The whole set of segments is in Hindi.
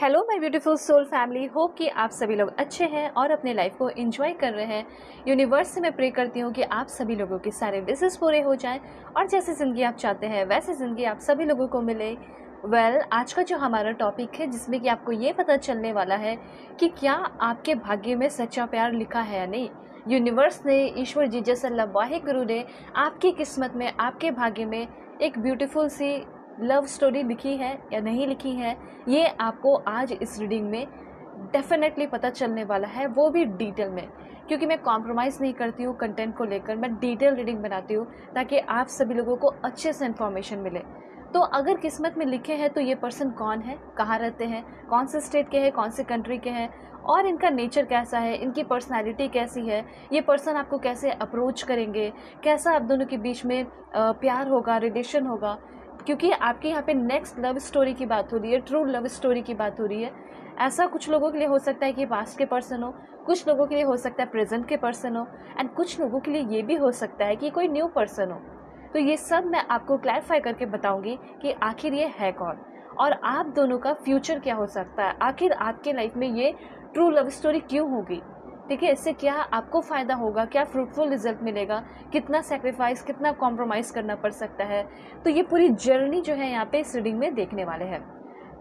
Hello my beautiful soul family hope कि आप सभी लोग अच्छे हैं और अपने लाइफ को एंजॉय कर रहे हैं यूनिवर्स से मैं प्रे करती हूँ कि आप सभी लोगों के सारे विजेस पूरे हो जाएं और जैसे ज़िंदगी आप चाहते हैं वैसे ज़िंदगी आप सभी लोगों को मिले वेल well, आज का जो हमारा टॉपिक है जिसमें कि आपको ये पता चलने वाला है कि क्या आपके भाग्य में सच्चा प्यार लिखा है या नहीं यूनिवर्स ने ईश्वर जी अल्लाह वाहे गुरु ने आपकी किस्मत में आपके भाग्य में एक ब्यूटीफुल सी लव स्टोरी लिखी है या नहीं लिखी है ये आपको आज इस रीडिंग में डेफिनेटली पता चलने वाला है वो भी डिटेल में क्योंकि मैं कॉम्प्रोमाइज़ नहीं करती हूँ कंटेंट को लेकर मैं डिटेल रीडिंग बनाती हूँ ताकि आप सभी लोगों को अच्छे से इन्फॉर्मेशन मिले तो अगर किस्मत में लिखे हैं तो ये पर्सन कौन है कहाँ रहते हैं कौन से स्टेट के हैं कौन से कंट्री के हैं और इनका नेचर कैसा है इनकी पर्सनालिटी कैसी है ये पर्सन आपको कैसे अप्रोच करेंगे कैसा आप दोनों के बीच में प्यार होगा रिलेशन होगा क्योंकि आपके यहाँ पे नेक्स्ट लव स्टोरी की बात हो रही है ट्रू लव स्टोरी की बात हो रही है ऐसा कुछ लोगों के लिए हो सकता है कि पास्ट के पर्सन हो कुछ लोगों के लिए हो सकता है प्रेजेंट के पर्सन हो एंड कुछ लोगों के लिए ये भी हो सकता है कि कोई न्यू पर्सन हो तो ये सब मैं आपको क्लैरिफाई करके बताऊंगी कि आखिर ये है कौन और आप दोनों का फ्यूचर क्या हो सकता है आखिर आपके लाइफ में ये ट्रू लव स्टोरी क्यों होगी ठीक है इससे क्या आपको फ़ायदा होगा क्या फ्रूटफुल रिजल्ट मिलेगा कितना सेक्रीफाइस कितना कॉम्प्रोमाइज़ करना पड़ सकता है तो ये पूरी जर्नी जो है यहाँ पे इस रीडिंग में देखने वाले हैं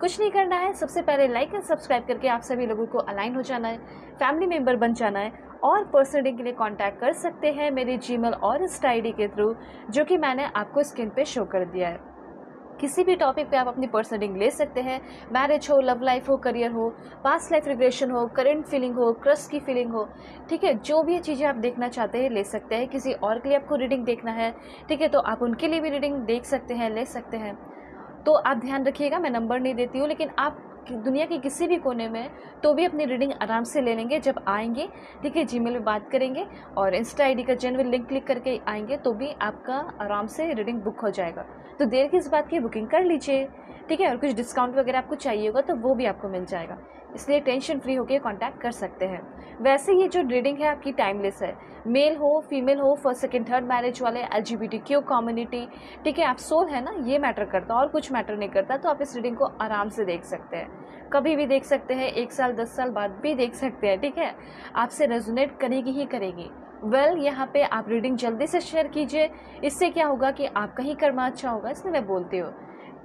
कुछ नहीं करना है सबसे पहले लाइक एंड सब्सक्राइब करके आप सभी लोगों को अलाइन हो जाना है फैमिली मेम्बर बन जाना है और पर्सनल के लिए कांटेक्ट कर सकते हैं मेरे जीमेल और इंस्टा के थ्रू जो कि मैंने आपको स्क्रीन पे शो कर दिया है किसी भी टॉपिक पे आप अपनी पर्सनल रीडिंग ले सकते हैं मैरिज हो लव लाइफ हो करियर हो पास्ट लाइफ रिग्रेशन हो करंट फीलिंग हो क्रस्ट की फीलिंग हो ठीक है जो भी चीज़ें आप देखना चाहते हैं ले सकते हैं किसी और के लिए आपको रीडिंग देखना है ठीक है तो आप उनके लिए भी रीडिंग देख सकते हैं ले सकते हैं तो आप ध्यान रखिएगा मैं नंबर नहीं देती हूँ लेकिन आप दुनिया के किसी भी कोने में तो भी अपनी रीडिंग आराम से ले लेंगे जब आएंगे ठीक है जीमेल में बात करेंगे और इंस्टा आईडी का जेनवल लिंक क्लिक करके आएंगे तो भी आपका आराम से रीडिंग बुक हो जाएगा तो देर की इस बात की बुकिंग कर लीजिए ठीक है और कुछ डिस्काउंट वगैरह आपको चाहिए होगा तो वो भी आपको मिल जाएगा इसलिए टेंशन फ्री होकर कॉन्टैक्ट कर सकते हैं वैसे ये जो रीडिंग है आपकी टाइमलेस है मेल हो फीमेल हो फर्स्ट सेकेंड थर्ड मैरिज वाले एल क्यू कम्युनिटी ठीक है आप सोल है ना ये मैटर करता और कुछ मैटर नहीं करता तो आप इस रीडिंग को आराम से देख सकते हैं कभी भी देख सकते हैं एक साल दस साल बाद भी देख सकते हैं ठीक है आपसे रेजोनेट करेगी ही करेगी वेल well, यहाँ पे आप रीडिंग जल्दी से शेयर कीजिए इससे क्या होगा कि आपका ही कर्मा अच्छा होगा इसलिए मैं बोलती हूँ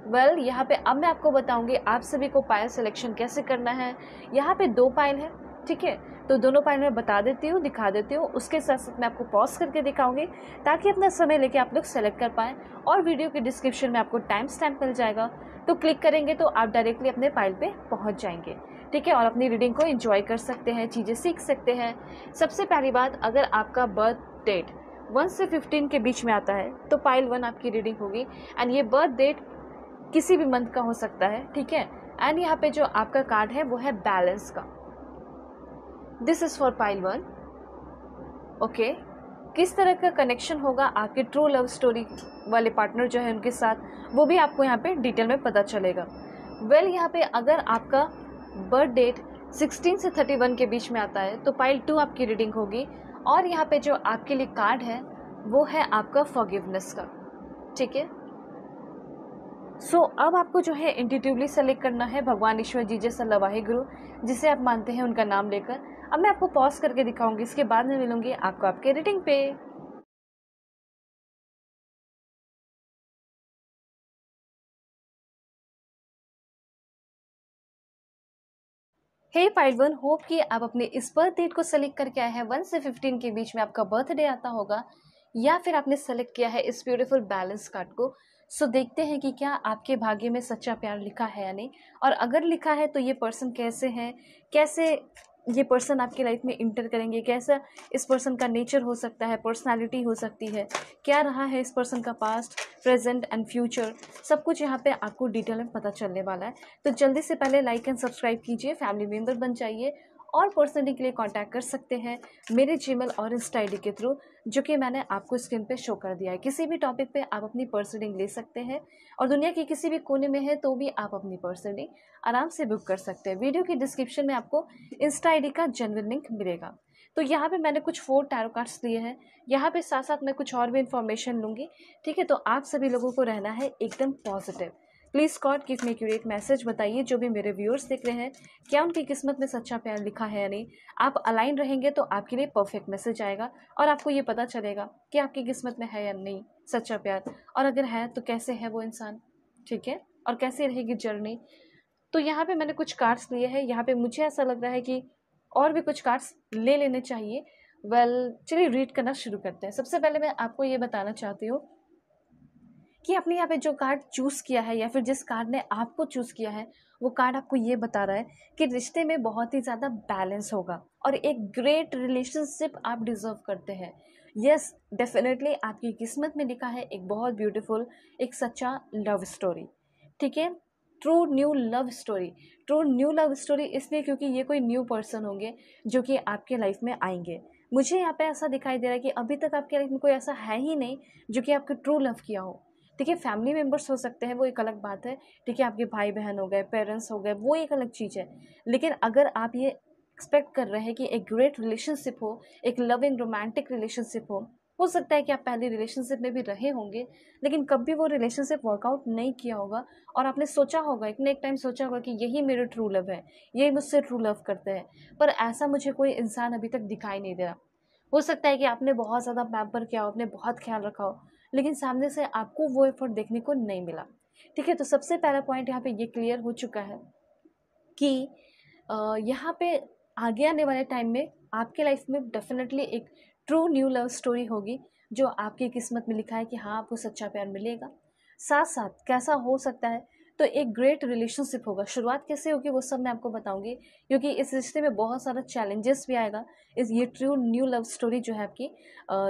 वेल well, यहाँ पे अब मैं आपको बताऊंगी आप सभी को पायल सिलेक्शन कैसे करना है यहाँ पे दो पायल है ठीक है तो दोनों पायल मैं बता देती हूँ दिखा देती हूँ उसके साथ साथ मैं आपको पॉज करके दिखाऊंगी ताकि अपना समय लेके आप लोग सेलेक्ट कर पाएँ और वीडियो के डिस्क्रिप्शन में आपको टाइम स्टैम्प मिल जाएगा तो क्लिक करेंगे तो आप डायरेक्टली अपने पायल पर पहुँच जाएंगे ठीक है और अपनी रीडिंग को इन्जॉय कर सकते हैं चीज़ें सीख सकते हैं सबसे पहली बात अगर आपका बर्थ डेट वन से फिफ्टीन के बीच में आता है तो पाइल वन आपकी रीडिंग होगी एंड ये बर्थ डेट किसी भी मंथ का हो सकता है ठीक है एंड यहाँ पे जो आपका कार्ड है वो है बैलेंस का this is for pile one okay किस तरह का कनेक्शन होगा आपके ट्रू लव स्टोरी वाले पार्टनर जो है उनके साथ वो भी आपको यहाँ पे डिटेल में पता चलेगा वेल well, यहाँ पे अगर आपका बर्थ डेट 16 से 31 के बीच में आता है तो पाइल टू आपकी रीडिंग होगी और यहाँ पे जो आपके लिए कार्ड है वो है आपका फॉगिवनेस का ठीक है सो so, अब आपको जो है इंटिट्यूटली सेलेक्ट करना है भगवान ईश्वर जैसा लवाही गुरु जिसे आप मानते हैं उनका नाम लेकर अब मैं आपको पॉज करके दिखाऊंगी इसके बाद में मिलूंगी आपको आपके रेटिंग पे हे पाइल वन होप कि आप अपने इस बर्थ डेट को सेलेक्ट करके आए हैं वन से फिफ्टीन के बीच में आपका बर्थडे आता होगा या फिर आपने सेलेक्ट किया है इस ब्यूटिफुल बैलेंस कार्ड को सो so, देखते हैं कि क्या आपके भाग्य में सच्चा प्यार लिखा है या नहीं और अगर लिखा है तो ये पर्सन कैसे हैं कैसे ये पर्सन आपकी लाइफ में इंटर करेंगे कैसा इस पर्सन का नेचर हो सकता है पर्सनालिटी हो सकती है क्या रहा है इस पर्सन का पास्ट प्रेजेंट एंड फ्यूचर सब कुछ यहाँ पे आपको डिटेल में पता चलने वाला है तो जल्दी से पहले लाइक एंड सब्सक्राइब कीजिए फैमिली मेम्बर बन जाइए और पर्सनली के लिए कॉन्टैक्ट कर सकते हैं मेरे जीमेल और इंस्टा आई के थ्रू जो कि मैंने आपको स्क्रीन पे शो कर दिया है किसी भी टॉपिक पे आप अपनी पर्सनिंग ले सकते हैं और दुनिया के किसी भी कोने में है तो भी आप अपनी पर्सनिंग आराम से बुक कर सकते हैं वीडियो की डिस्क्रिप्शन में आपको इंस्टा आई का जनरल लिंक मिलेगा तो यहाँ पे मैंने कुछ फोर टैरो कार्ड्स दिए हैं यहाँ पे साथ साथ मैं कुछ और भी इन्फॉर्मेशन लूँगी ठीक है तो आप सभी लोगों को रहना है एकदम positive please God give me accurate message बताइए जो भी मेरे व्यूअर्स देख रहे हैं क्या उनकी किस्मत में सच्चा प्यार लिखा है या नहीं आप अलाइन रहेंगे तो आपके लिए परफेक्ट मैसेज आएगा और आपको ये पता चलेगा कि आपकी किस्मत में है या नहीं सच्चा प्यार और अगर है तो कैसे है वो इंसान ठीक है और कैसे रहेगी जर्नी तो यहाँ पर मैंने कुछ कार्ड्स लिए हैं यहाँ पर मुझे ऐसा लग रहा है कि और भी कुछ कार्ड्स ले लेने चाहिए वेल well, चलिए रीड करना शुरू करते हैं सबसे पहले मैं आपको ये बताना चाहती हूँ कि आपने यहाँ पे जो कार्ड चूज़ किया है या फिर जिस कार्ड ने आपको चूज़ किया है वो कार्ड आपको ये बता रहा है कि रिश्ते में बहुत ही ज़्यादा बैलेंस होगा और एक ग्रेट रिलेशनशिप आप डिज़र्व करते हैं यस yes, डेफिनेटली आपकी किस्मत में लिखा है एक बहुत ब्यूटीफुल एक सच्चा लव स्टोरी ठीक है true new love story true new love story इसलिए क्योंकि ये कोई न्यू पर्सन होंगे जो कि आपके लाइफ में आएंगे मुझे यहाँ पे ऐसा दिखाई दे रहा है कि अभी तक आपके लाइफ में कोई ऐसा है ही नहीं जो कि आपको ट्रू लव किया हो ठीक है फैमिली मेम्बर्स हो सकते हैं वो एक अलग बात है ठीक है आपके भाई बहन हो गए पेरेंट्स हो गए वो एक अलग चीज़ है लेकिन अगर आप ये एक्सपेक्ट कर रहे हैं कि एक ग्रेट रिलेशनशिप हो एक लविंग रोमांटिक रिलेशनशिप हो हो सकता है कि आप पहले रिलेशनशिप में भी रहे होंगे लेकिन कभी वो रिलेशनशिप वर्कआउट नहीं किया होगा और आपने सोचा होगा एक एक टाइम सोचा होगा कि यही मेरे ट्रू लव है यही मुझसे ट्रू लव करते हैं पर ऐसा मुझे कोई इंसान अभी तक दिखाई नहीं दे रहा हो सकता है कि आपने बहुत ज़्यादा पैम्पर किया हो आपने बहुत ख्याल रखा हो लेकिन सामने से आपको वो एफर्ट देखने को नहीं मिला ठीक है तो सबसे पहला पॉइंट यहाँ पे ये क्लियर हो चुका है कि यहाँ पे आगे आने वाले टाइम में आपके लाइफ में डेफिनेटली एक ट्रू न्यू लव स्टोरी होगी जो आपकी किस्मत में लिखा है कि हाँ आपको सच्चा प्यार मिलेगा साथ साथ कैसा हो सकता है तो एक ग्रेट रिलेशनशिप होगा शुरुआत कैसे होगी वो सब मैं आपको बताऊंगी क्योंकि इस रिश्ते में बहुत सारा चैलेंजेस भी आएगा इस ये ट्रू न्यू लव स्टोरी जो है आपकी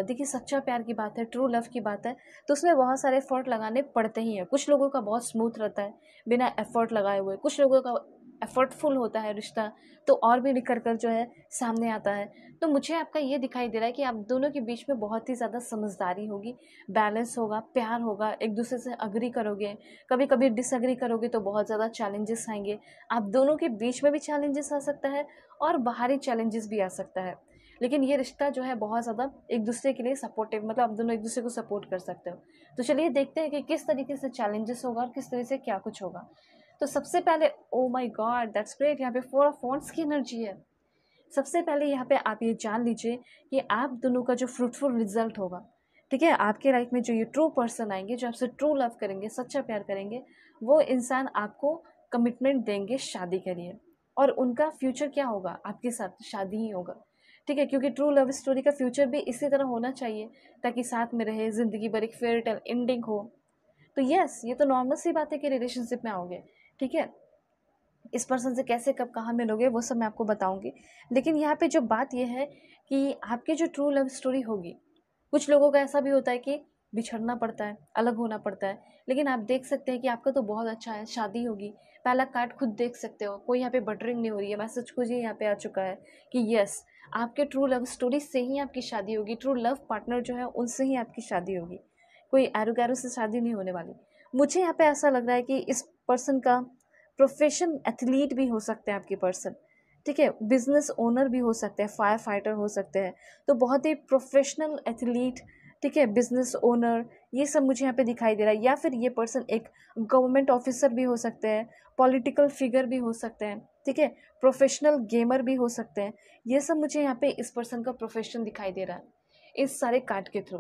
देखिए सच्चा प्यार की बात है ट्रू लव की बात है तो उसमें बहुत सारे एफर्ट लगाने पड़ते ही हैं कुछ लोगों का बहुत स्मूथ रहता है बिना एफर्ट लगाए हुए कुछ लोगों का एफर्टफुल होता है रिश्ता तो और भी निखर कर जो है सामने आता है तो मुझे आपका ये दिखाई दे रहा है कि आप दोनों के बीच में बहुत ही ज़्यादा समझदारी होगी बैलेंस होगा प्यार होगा एक दूसरे से अग्री करोगे कभी कभी डिसअग्री करोगे तो बहुत ज़्यादा चैलेंजेस आएंगे आप दोनों के बीच में भी चैलेंजेस आ सकता है और बाहरी चैलेंजेस भी आ सकता है लेकिन ये रिश्ता जो है बहुत ज़्यादा एक दूसरे के लिए सपोर्टिव मतलब आप दोनों एक दूसरे को सपोर्ट कर सकते हो तो चलिए देखते हैं कि किस तरीके से चैलेंजेस होगा और किस तरीके से क्या कुछ होगा तो सबसे पहले oh my God that's great यहाँ पे फोर ऑफ वॉन्ट्स की एनर्जी है सबसे पहले यहाँ पे आप ये जान लीजिए कि आप दोनों का जो फ्रूटफुल रिजल्ट होगा ठीक है आपके लाइफ में जो ये ट्रू पर्सन आएंगे जो आपसे ट्रू लव करेंगे सच्चा प्यार करेंगे वो इंसान आपको कमिटमेंट देंगे शादी के लिए और उनका फ्यूचर क्या होगा आपके साथ शादी ही होगा ठीक है क्योंकि ट्रू लव स्टोरी का फ्यूचर भी इसी तरह होना चाहिए ताकि साथ में रहे ज़िंदगी भर एक फेयर टेल एंडिंग हो तो यस ये तो नॉर्मल सी बात है कि रिलेशनशिप में आओगे ठीक है इस पर्सन से कैसे कब कहाँ मिलोगे वो सब मैं आपको बताऊंगी लेकिन यहाँ पे जो बात यह है कि आपकी जो ट्रू लव स्टोरी होगी कुछ लोगों का ऐसा भी होता है कि बिछड़ना पड़ता है अलग होना पड़ता है लेकिन आप देख सकते हैं कि आपका तो बहुत अच्छा है शादी होगी पहला कार्ड खुद देख सकते हो कोई यहाँ पे बटरिंग नहीं हो रही है मैसेज खुद ही यहाँ पे आ चुका है कि यस आपके ट्रू लव स्टोरी से ही आपकी शादी होगी ट्रू लव पार्टनर जो है उनसे ही आपकी शादी होगी कोई एरोगैरो से शादी नहीं होने वाली मुझे यहाँ पे ऐसा लग रहा है कि इस पर्सन का प्रोफेशन एथलीट भी हो सकते हैं आपके पर्सन ठीक है बिजनेस ओनर भी हो सकते हैं फायर फाइटर हो सकते हैं तो बहुत ही प्रोफेशनल एथलीट ठीक है बिजनेस ओनर ये सब मुझे यहाँ पे दिखाई दे रहा है या फिर ये पर्सन एक गवर्नमेंट ऑफिसर भी हो सकते हैं पॉलिटिकल फिगर भी हो सकते हैं ठीक है प्रोफेशनल गेमर भी हो सकते हैं ये सब मुझे यहाँ पे इस पर्सन का प्रोफेशन दिखाई दे रहा है इस सारे कार्ड के थ्रू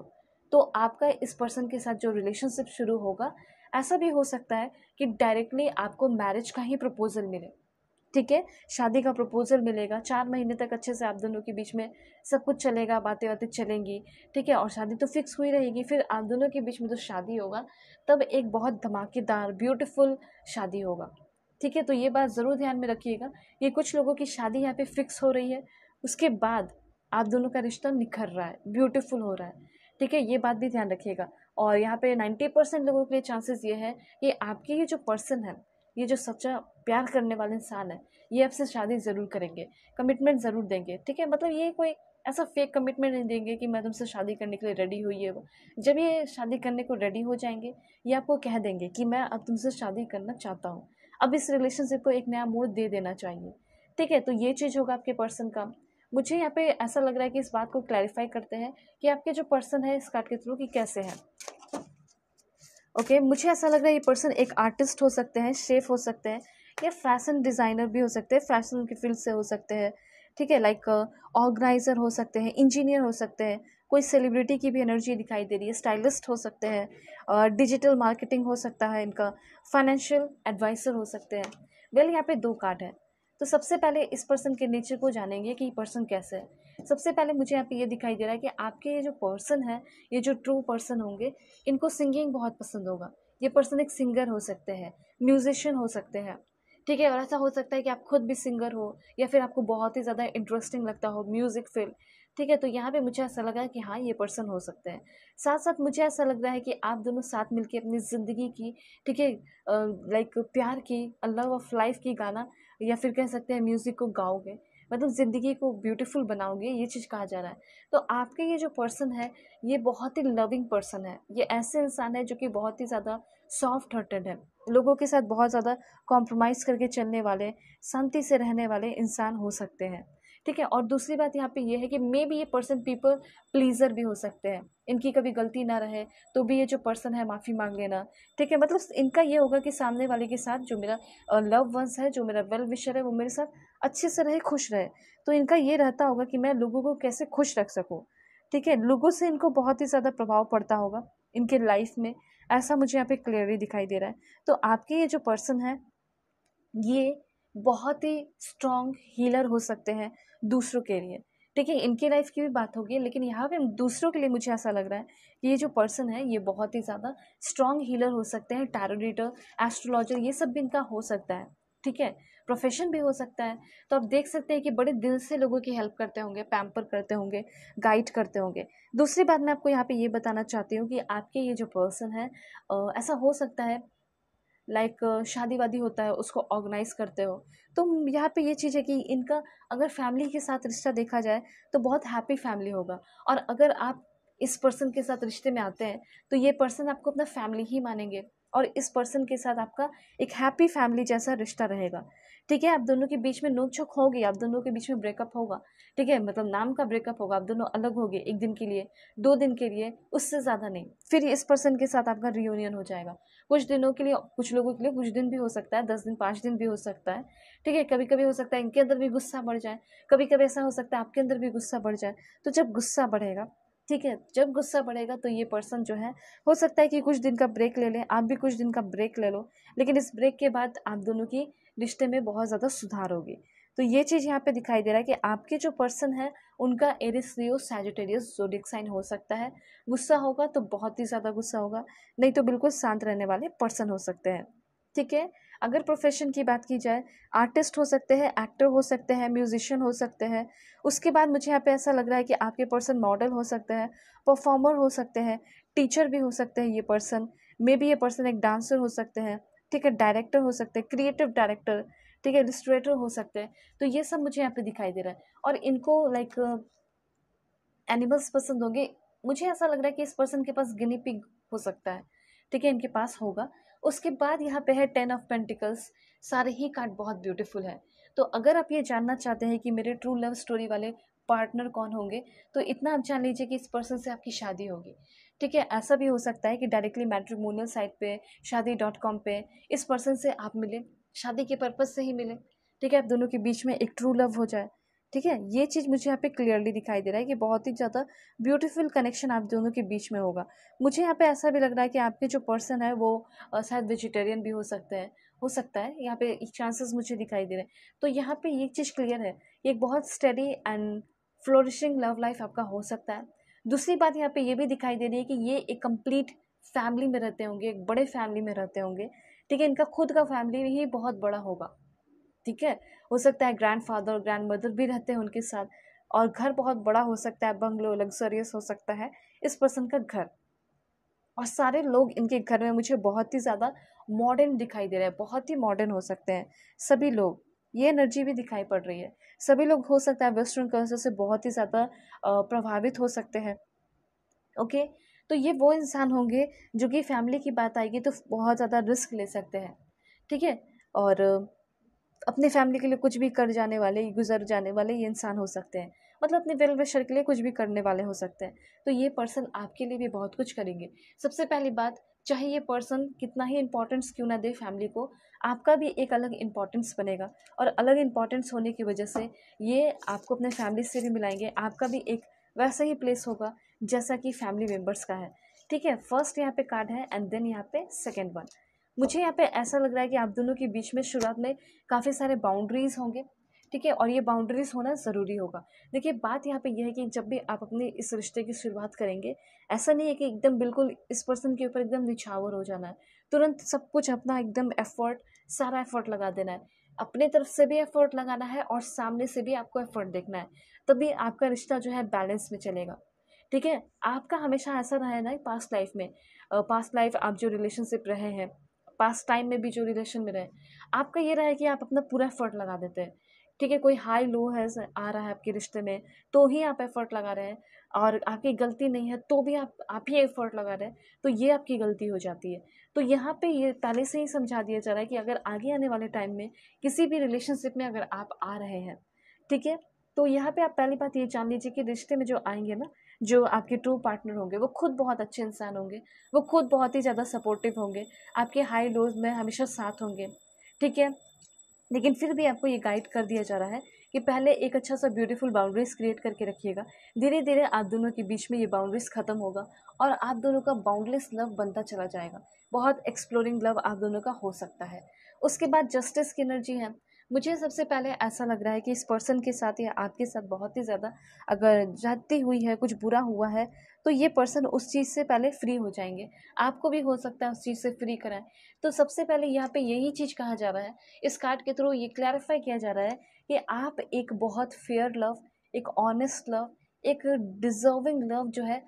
तो आपका इस पर्सन के साथ जो रिलेशनशिप शुरू होगा ऐसा भी हो सकता है कि डायरेक्टली आपको मैरिज का ही प्रपोज़ल मिले ठीक है शादी का प्रपोज़ल मिलेगा चार महीने तक अच्छे से आप दोनों के बीच में सब कुछ चलेगा बातें बातें चलेंगी ठीक है और शादी तो फिक्स हुई रहेगी फिर आप दोनों के बीच में जो तो शादी होगा तब एक बहुत धमाकेदार ब्यूटीफुल शादी होगा ठीक है तो ये बात ज़रूर ध्यान में रखिएगा ये कुछ लोगों की शादी यहाँ पे फिक्स हो रही है उसके बाद आप दोनों का रिश्ता निखर रहा है ब्यूटीफुल हो रहा है ठीक है ये बात भी ध्यान रखिएगा और यहाँ पे 90 परसेंट लोगों के लिए चांसेस ये है कि आपकी ये जो पर्सन है ये जो सच्चा प्यार करने वाला इंसान है ये आपसे शादी ज़रूर करेंगे कमिटमेंट ज़रूर देंगे ठीक है मतलब ये कोई ऐसा फेक कमिटमेंट नहीं देंगे कि मैं तुमसे शादी करने के लिए रेडी हुई है वो जब ये शादी करने को रेडी हो जाएंगे ये आपको कह देंगे कि मैं अब तुमसे शादी करना चाहता हूँ अब इस रिलेशनशिप को एक नया मोड़ दे देना चाहिए ठीक है तो ये चीज़ होगा आपके पर्सन का मुझे यहाँ पे ऐसा लग रहा है कि इस बात को क्लैरिफाई करते हैं कि आपके जो पर्सन है इस कार्ड के थ्रू कि कैसे है ओके okay, मुझे ऐसा लग रहा है ये पर्सन एक आर्टिस्ट हो सकते हैं शेफ हो सकते हैं या फैशन डिज़ाइनर भी हो सकते हैं फैशन की फील्ड से हो सकते हैं ठीक है लाइक ऑर्गेनाइज़र uh, हो सकते हैं इंजीनियर हो सकते हैं कोई सेलिब्रिटी की भी एनर्जी दिखाई दे रही है स्टाइलिस्ट हो सकते हैं डिजिटल uh, मार्केटिंग हो सकता है इनका फाइनेंशियल एडवाइज़र हो सकते हैं वेल यहाँ पे दो कार्ड है तो सबसे पहले इस पर्सन के नेचर को जानेंगे कि ये पर्सन कैसे है सबसे पहले मुझे यहाँ पे ये दिखाई दे रहा है कि आपके ये जो पर्सन है ये जो ट्रू पर्सन होंगे इनको सिंगिंग बहुत पसंद होगा ये पर्सन एक सिंगर हो सकते हैं म्यूजिशियन हो सकते हैं ठीक है और ऐसा हो सकता है कि आप खुद भी सिंगर हो या फिर आपको बहुत ही ज़्यादा इंटरेस्टिंग लगता हो म्यूज़िक फील्ड ठीक है तो यहाँ पे मुझे ऐसा लगा कि हाँ ये पर्सन हो सकते हैं साथ साथ मुझे ऐसा लग रहा है कि आप दोनों साथ मिलके अपनी ज़िंदगी की ठीक है लाइक प्यार की लव ऑफ लाइफ की गाना या फिर कह सकते हैं म्यूज़िक को गाओगे मतलब ज़िंदगी को ब्यूटीफुल बनाओगे ये चीज़ कहा जा रहा है तो आपके ये जो पर्सन है ये बहुत ही लविंग पर्सन है ये ऐसे इंसान है जो कि बहुत ही ज़्यादा सॉफ्ट हार्टेड है लोगों के साथ बहुत ज़्यादा कॉम्प्रोमाइज़ करके चलने वाले शांति से रहने वाले इंसान हो सकते हैं ठीक है और दूसरी बात यहाँ पे ये है कि मे बी ये पर्सन पीपल प्लीजर भी हो सकते हैं इनकी कभी गलती ना रहे तो भी ये जो पर्सन है माफ़ी मांग लेना ठीक है मतलब इनका ये होगा कि सामने वाले के साथ जो मेरा लव वंस है जो मेरा वेल विशर है वो मेरे साथ अच्छे से रहे खुश रहे तो इनका ये रहता होगा कि मैं लोगों को कैसे खुश रख सकूँ ठीक है लोगों से इनको बहुत ही ज़्यादा प्रभाव पड़ता होगा इनके लाइफ में ऐसा मुझे यहाँ पे क्लियरली दिखाई दे रहा है तो आपके ये जो पर्सन है ये बहुत ही स्ट्रॉन्ग हीलर हो सकते हैं दूसरों के लिए ठीक है इनके लाइफ की भी बात होगी लेकिन यहाँ पे दूसरों के लिए मुझे ऐसा लग रहा है कि ये जो पर्सन है ये बहुत ही ज़्यादा स्ट्रॉन्ग हीलर हो सकते हैं टैरोडीटर एस्ट्रोलॉजर ये सब भी इनका हो सकता है ठीक है प्रोफेशन भी हो सकता है तो आप देख सकते हैं कि बड़े दिल से लोगों की हेल्प करते होंगे पैम्पर करते होंगे गाइड करते होंगे दूसरी बात मैं आपको यहाँ पे ये बताना चाहती हूँ कि आपके ये जो पर्सन है ऐसा हो सकता है लाइक शादी वादी होता है उसको ऑर्गेनाइज करते हो तो यहाँ पे ये चीज़ है कि इनका अगर फैमिली के साथ रिश्ता देखा जाए तो बहुत हैप्पी फैमिली होगा और अगर आप इस पर्सन के साथ रिश्ते में आते हैं तो ये पर्सन आपको अपना फैमिली ही मानेंगे और इस पर्सन के साथ आपका एक हैप्पी फैमिली जैसा रिश्ता रहेगा ठीक है आप दोनों के बीच में नोकझोंक होगी आप दोनों के बीच में ब्रेकअप होगा ठीक है मतलब नाम का ब्रेकअप होगा आप दोनों अलग होगे एक दिन के लिए दो दिन के लिए उससे ज़्यादा नहीं फिर इस पर्सन के साथ आपका रियूनियन हो जाएगा कुछ दिनों के लिए कुछ लोगों के लिए कुछ दिन भी हो सकता है दस दिन पाँच दिन भी हो सकता है ठीक है कभी कभी हो सकता है इनके अंदर भी गुस्सा बढ़ जाए कभी कभी ऐसा हो सकता है आपके अंदर भी गुस्सा बढ़ जाए तो जब गुस्सा बढ़ेगा ठीक है जब गुस्सा बढ़ेगा तो ये पर्सन जो है हो सकता है कि कुछ दिन का ब्रेक ले लें आप भी कुछ दिन का ब्रेक ले लो लेकिन इस ब्रेक के बाद आप दोनों की रिश्ते में बहुत ज़्यादा सुधार होगी तो ये चीज़ यहाँ पे दिखाई दे रहा है कि आपके जो पर्सन है उनका Aries Leo Sagittarius zodiac sign हो सकता है गुस्सा होगा तो बहुत ही ज़्यादा गुस्सा होगा नहीं तो बिल्कुल शांत रहने वाले पर्सन हो सकते हैं ठीक है अगर प्रोफेशन की बात की जाए आर्टिस्ट हो सकते हैं एक्टर हो सकते हैं म्यूजिशियन हो सकते हैं उसके बाद मुझे यहाँ पे ऐसा लग रहा है कि आपके पर्सन मॉडल हो सकते हैं परफॉर्मर हो सकते हैं टीचर भी हो सकते हैं ये पर्सन मे बी ये पर्सन एक डांसर हो सकते हैं ठीक है डायरेक्टर हो सकते हैं क्रिएटिव डायरेक्टर ठीक है इलिस्ट्रेटर हो सकते हैं तो ये सब मुझे यहाँ पे दिखाई दे रहा है और इनको लाइक एनिमल्स पसंद होंगे मुझे ऐसा लग रहा है कि इस पर्सन के पास गिनी पिग हो सकता है ठीक है इनके पास होगा उसके बाद यहाँ पे है टेन ऑफ पेंटिकल्स सारे ही कार्ड बहुत ब्यूटीफुल है तो अगर आप ये जानना चाहते हैं कि मेरे ट्रू लव स्टोरी वाले पार्टनर कौन होंगे तो इतना आप जान लीजिए कि इस पर्सन से आपकी शादी होगी ठीक है ऐसा भी हो सकता है कि डायरेक्टली मैट्रिमोनियल साइट पे शादी डॉट कॉम पर इस पर्सन से आप मिलें शादी के पर्पज़ से ही मिलें ठीक है आप दोनों के बीच में एक ट्रू लव हो जाए ठीक है ये चीज़ मुझे यहाँ पे क्लियरली दिखाई दे रहा है कि बहुत ही ज़्यादा ब्यूटीफुल कनेक्शन आप दोनों के बीच में होगा मुझे यहाँ पे ऐसा भी लग रहा है कि आपके जो पर्सन है वो शायद वेजिटेरियन भी हो सकते हैं हो सकता है यहाँ पे चांसेस मुझे दिखाई दे रहे हैं तो यहाँ पे ये चीज़ क्लियर है एक बहुत steady and flourishing love life आपका हो सकता है दूसरी बात यहाँ पे ये भी दिखाई दे रही है कि ये एक कंप्लीट फैमिली में रहते होंगे एक बड़े फैमिली में रहते होंगे ठीक है इनका खुद का फैमिली ही बहुत बड़ा होगा ठीक है हो सकता है ग्रैंड फादर और ग्रैंड मदर भी रहते हैं उनके साथ और घर बहुत बड़ा हो सकता है बंगलो लग्जरियस हो सकता है इस पर्सन का घर और सारे लोग इनके घर में मुझे बहुत ही ज़्यादा मॉडर्न दिखाई दे रहे हैं बहुत ही मॉडर्न हो सकते हैं सभी लोग ये एनर्जी भी दिखाई पड़ रही है सभी लोग हो सकता है वेस्टर्न कल्चर से बहुत ही ज़्यादा प्रभावित हो सकते हैं ओके तो ये वो इंसान होंगे जो कि फैमिली की बात आएगी तो बहुत ज़्यादा रिस्क ले सकते हैं ठीक है और अपने फैमिली के लिए कुछ भी कर जाने वाले गुजर जाने वाले ये इंसान हो सकते हैं मतलब अपने वेल वेशर के लिए कुछ भी करने वाले हो सकते हैं तो ये पर्सन आपके लिए भी बहुत कुछ करेंगे सबसे पहली बात चाहे ये पर्सन कितना ही इम्पोर्टेंस क्यों ना दे फैमिली को आपका भी एक अलग इम्पोर्टेंस बनेगा और अलग इम्पोर्टेंस होने की वजह से ये आपको अपने फैमिली से भी मिलाएंगे आपका भी एक वैसा ही प्लेस होगा जैसा कि फैमिली मेम्बर्स का है ठीक है फर्स्ट यहाँ पे कार्ड है एंड देन यहाँ पे सेकेंड वन मुझे यहाँ पे ऐसा लग रहा है कि आप दोनों के बीच में शुरुआत में काफ़ी सारे बाउंड्रीज होंगे ठीक है और ये बाउंड्रीज़ होना ज़रूरी होगा देखिए बात यहाँ पे यह है कि जब भी आप अपने इस रिश्ते की शुरुआत करेंगे ऐसा नहीं है कि एकदम बिल्कुल इस पर्सन के ऊपर एकदम निछावर हो जाना है तुरंत सब कुछ अपना एकदम एफर्ट सारा एफर्ट लगा देना है अपने तरफ से भी एफर्ट लगाना है और सामने से भी आपको एफर्ट देखना है तभी आपका रिश्ता जो है बैलेंस में चलेगा ठीक है आपका हमेशा ऐसा रहा है ना पास्ट लाइफ में पास्ट लाइफ आप जो रिलेशनशिप रहे हैं पास्ट टाइम में भी जो रिलेशन में रहे आपका ये रहा है कि आप अपना पूरा एफर्ट लगा देते हैं ठीक है कोई हाई लो है आ रहा है आपके रिश्ते में तो ही आप एफर्ट लगा रहे हैं और आपकी गलती नहीं है तो भी आप आप ही एफर्ट लगा रहे हैं तो ये आपकी गलती हो जाती है तो यहाँ पे ये पहले से ही समझा दिया जा रहा है कि अगर आगे आने वाले टाइम में किसी भी रिलेशनशिप में अगर आप आ रहे हैं ठीक है तो यहाँ पे आप पहली बात ये जान लीजिए कि रिश्ते में जो आएंगे ना जो आपके ट्रू पार्टनर होंगे वो खुद बहुत अच्छे इंसान होंगे वो खुद बहुत ही ज़्यादा सपोर्टिव होंगे आपके हाई लोज में हमेशा साथ होंगे ठीक है लेकिन फिर भी आपको ये गाइड कर दिया जा रहा है कि पहले एक अच्छा सा ब्यूटीफुल बाउंड्रीज क्रिएट करके रखिएगा धीरे धीरे आप दोनों के बीच में ये बाउंड्रीज ख़त्म होगा और आप दोनों का बाउंडलेस लव बनता चला जाएगा बहुत एक्सप्लोरिंग लव आप दोनों का हो सकता है उसके बाद जस्टिस की एनर्जी है मुझे सबसे पहले ऐसा लग रहा है कि इस पर्सन के साथ या आपके साथ बहुत ही ज़्यादा अगर जाती हुई है कुछ बुरा हुआ है तो ये पर्सन उस चीज़ से पहले फ्री हो जाएंगे आपको भी हो सकता है उस चीज़ से फ्री कराएं तो सबसे पहले यहाँ पे यही चीज़ कहा जा रहा है इस कार्ड के थ्रू ये क्लैरिफाई किया जा रहा है कि आप एक बहुत फेयर लव एक ऑनेस्ट लव एक डिजर्विंग लव जो है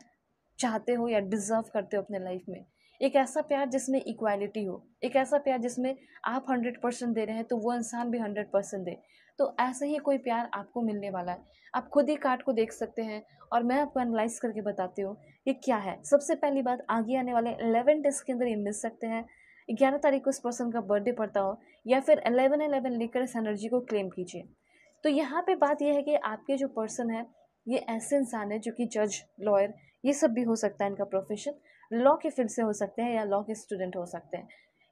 चाहते हो या डिज़र्व करते हो अपने लाइफ में एक ऐसा प्यार जिसमें इक्वालिटी हो एक ऐसा प्यार जिसमें आप हंड्रेड परसेंट दे रहे हैं तो वो इंसान भी हंड्रेड परसेंट दे तो ऐसे ही कोई प्यार आपको मिलने वाला है आप खुद ही कार्ड को देख सकते हैं और मैं आपको एनालाइज करके बताती हूँ ये क्या है सबसे पहली बात आगे आने वाले एलेवन डेज के अंदर ये मिल सकते हैं ग्यारह तारीख को इस पर्सन का बर्थडे पड़ता हो या फिर एलेवन एलेवन लेकर इस एनर्जी को क्लेम कीजिए तो यहाँ पे बात यह है कि आपके जो पर्सन है ये ऐसे इंसान है जो कि जज लॉयर ये सब भी हो सकता है इनका प्रोफेशन लॉ के फील्ड से हो सकते हैं या लॉ के स्टूडेंट हो सकते हैं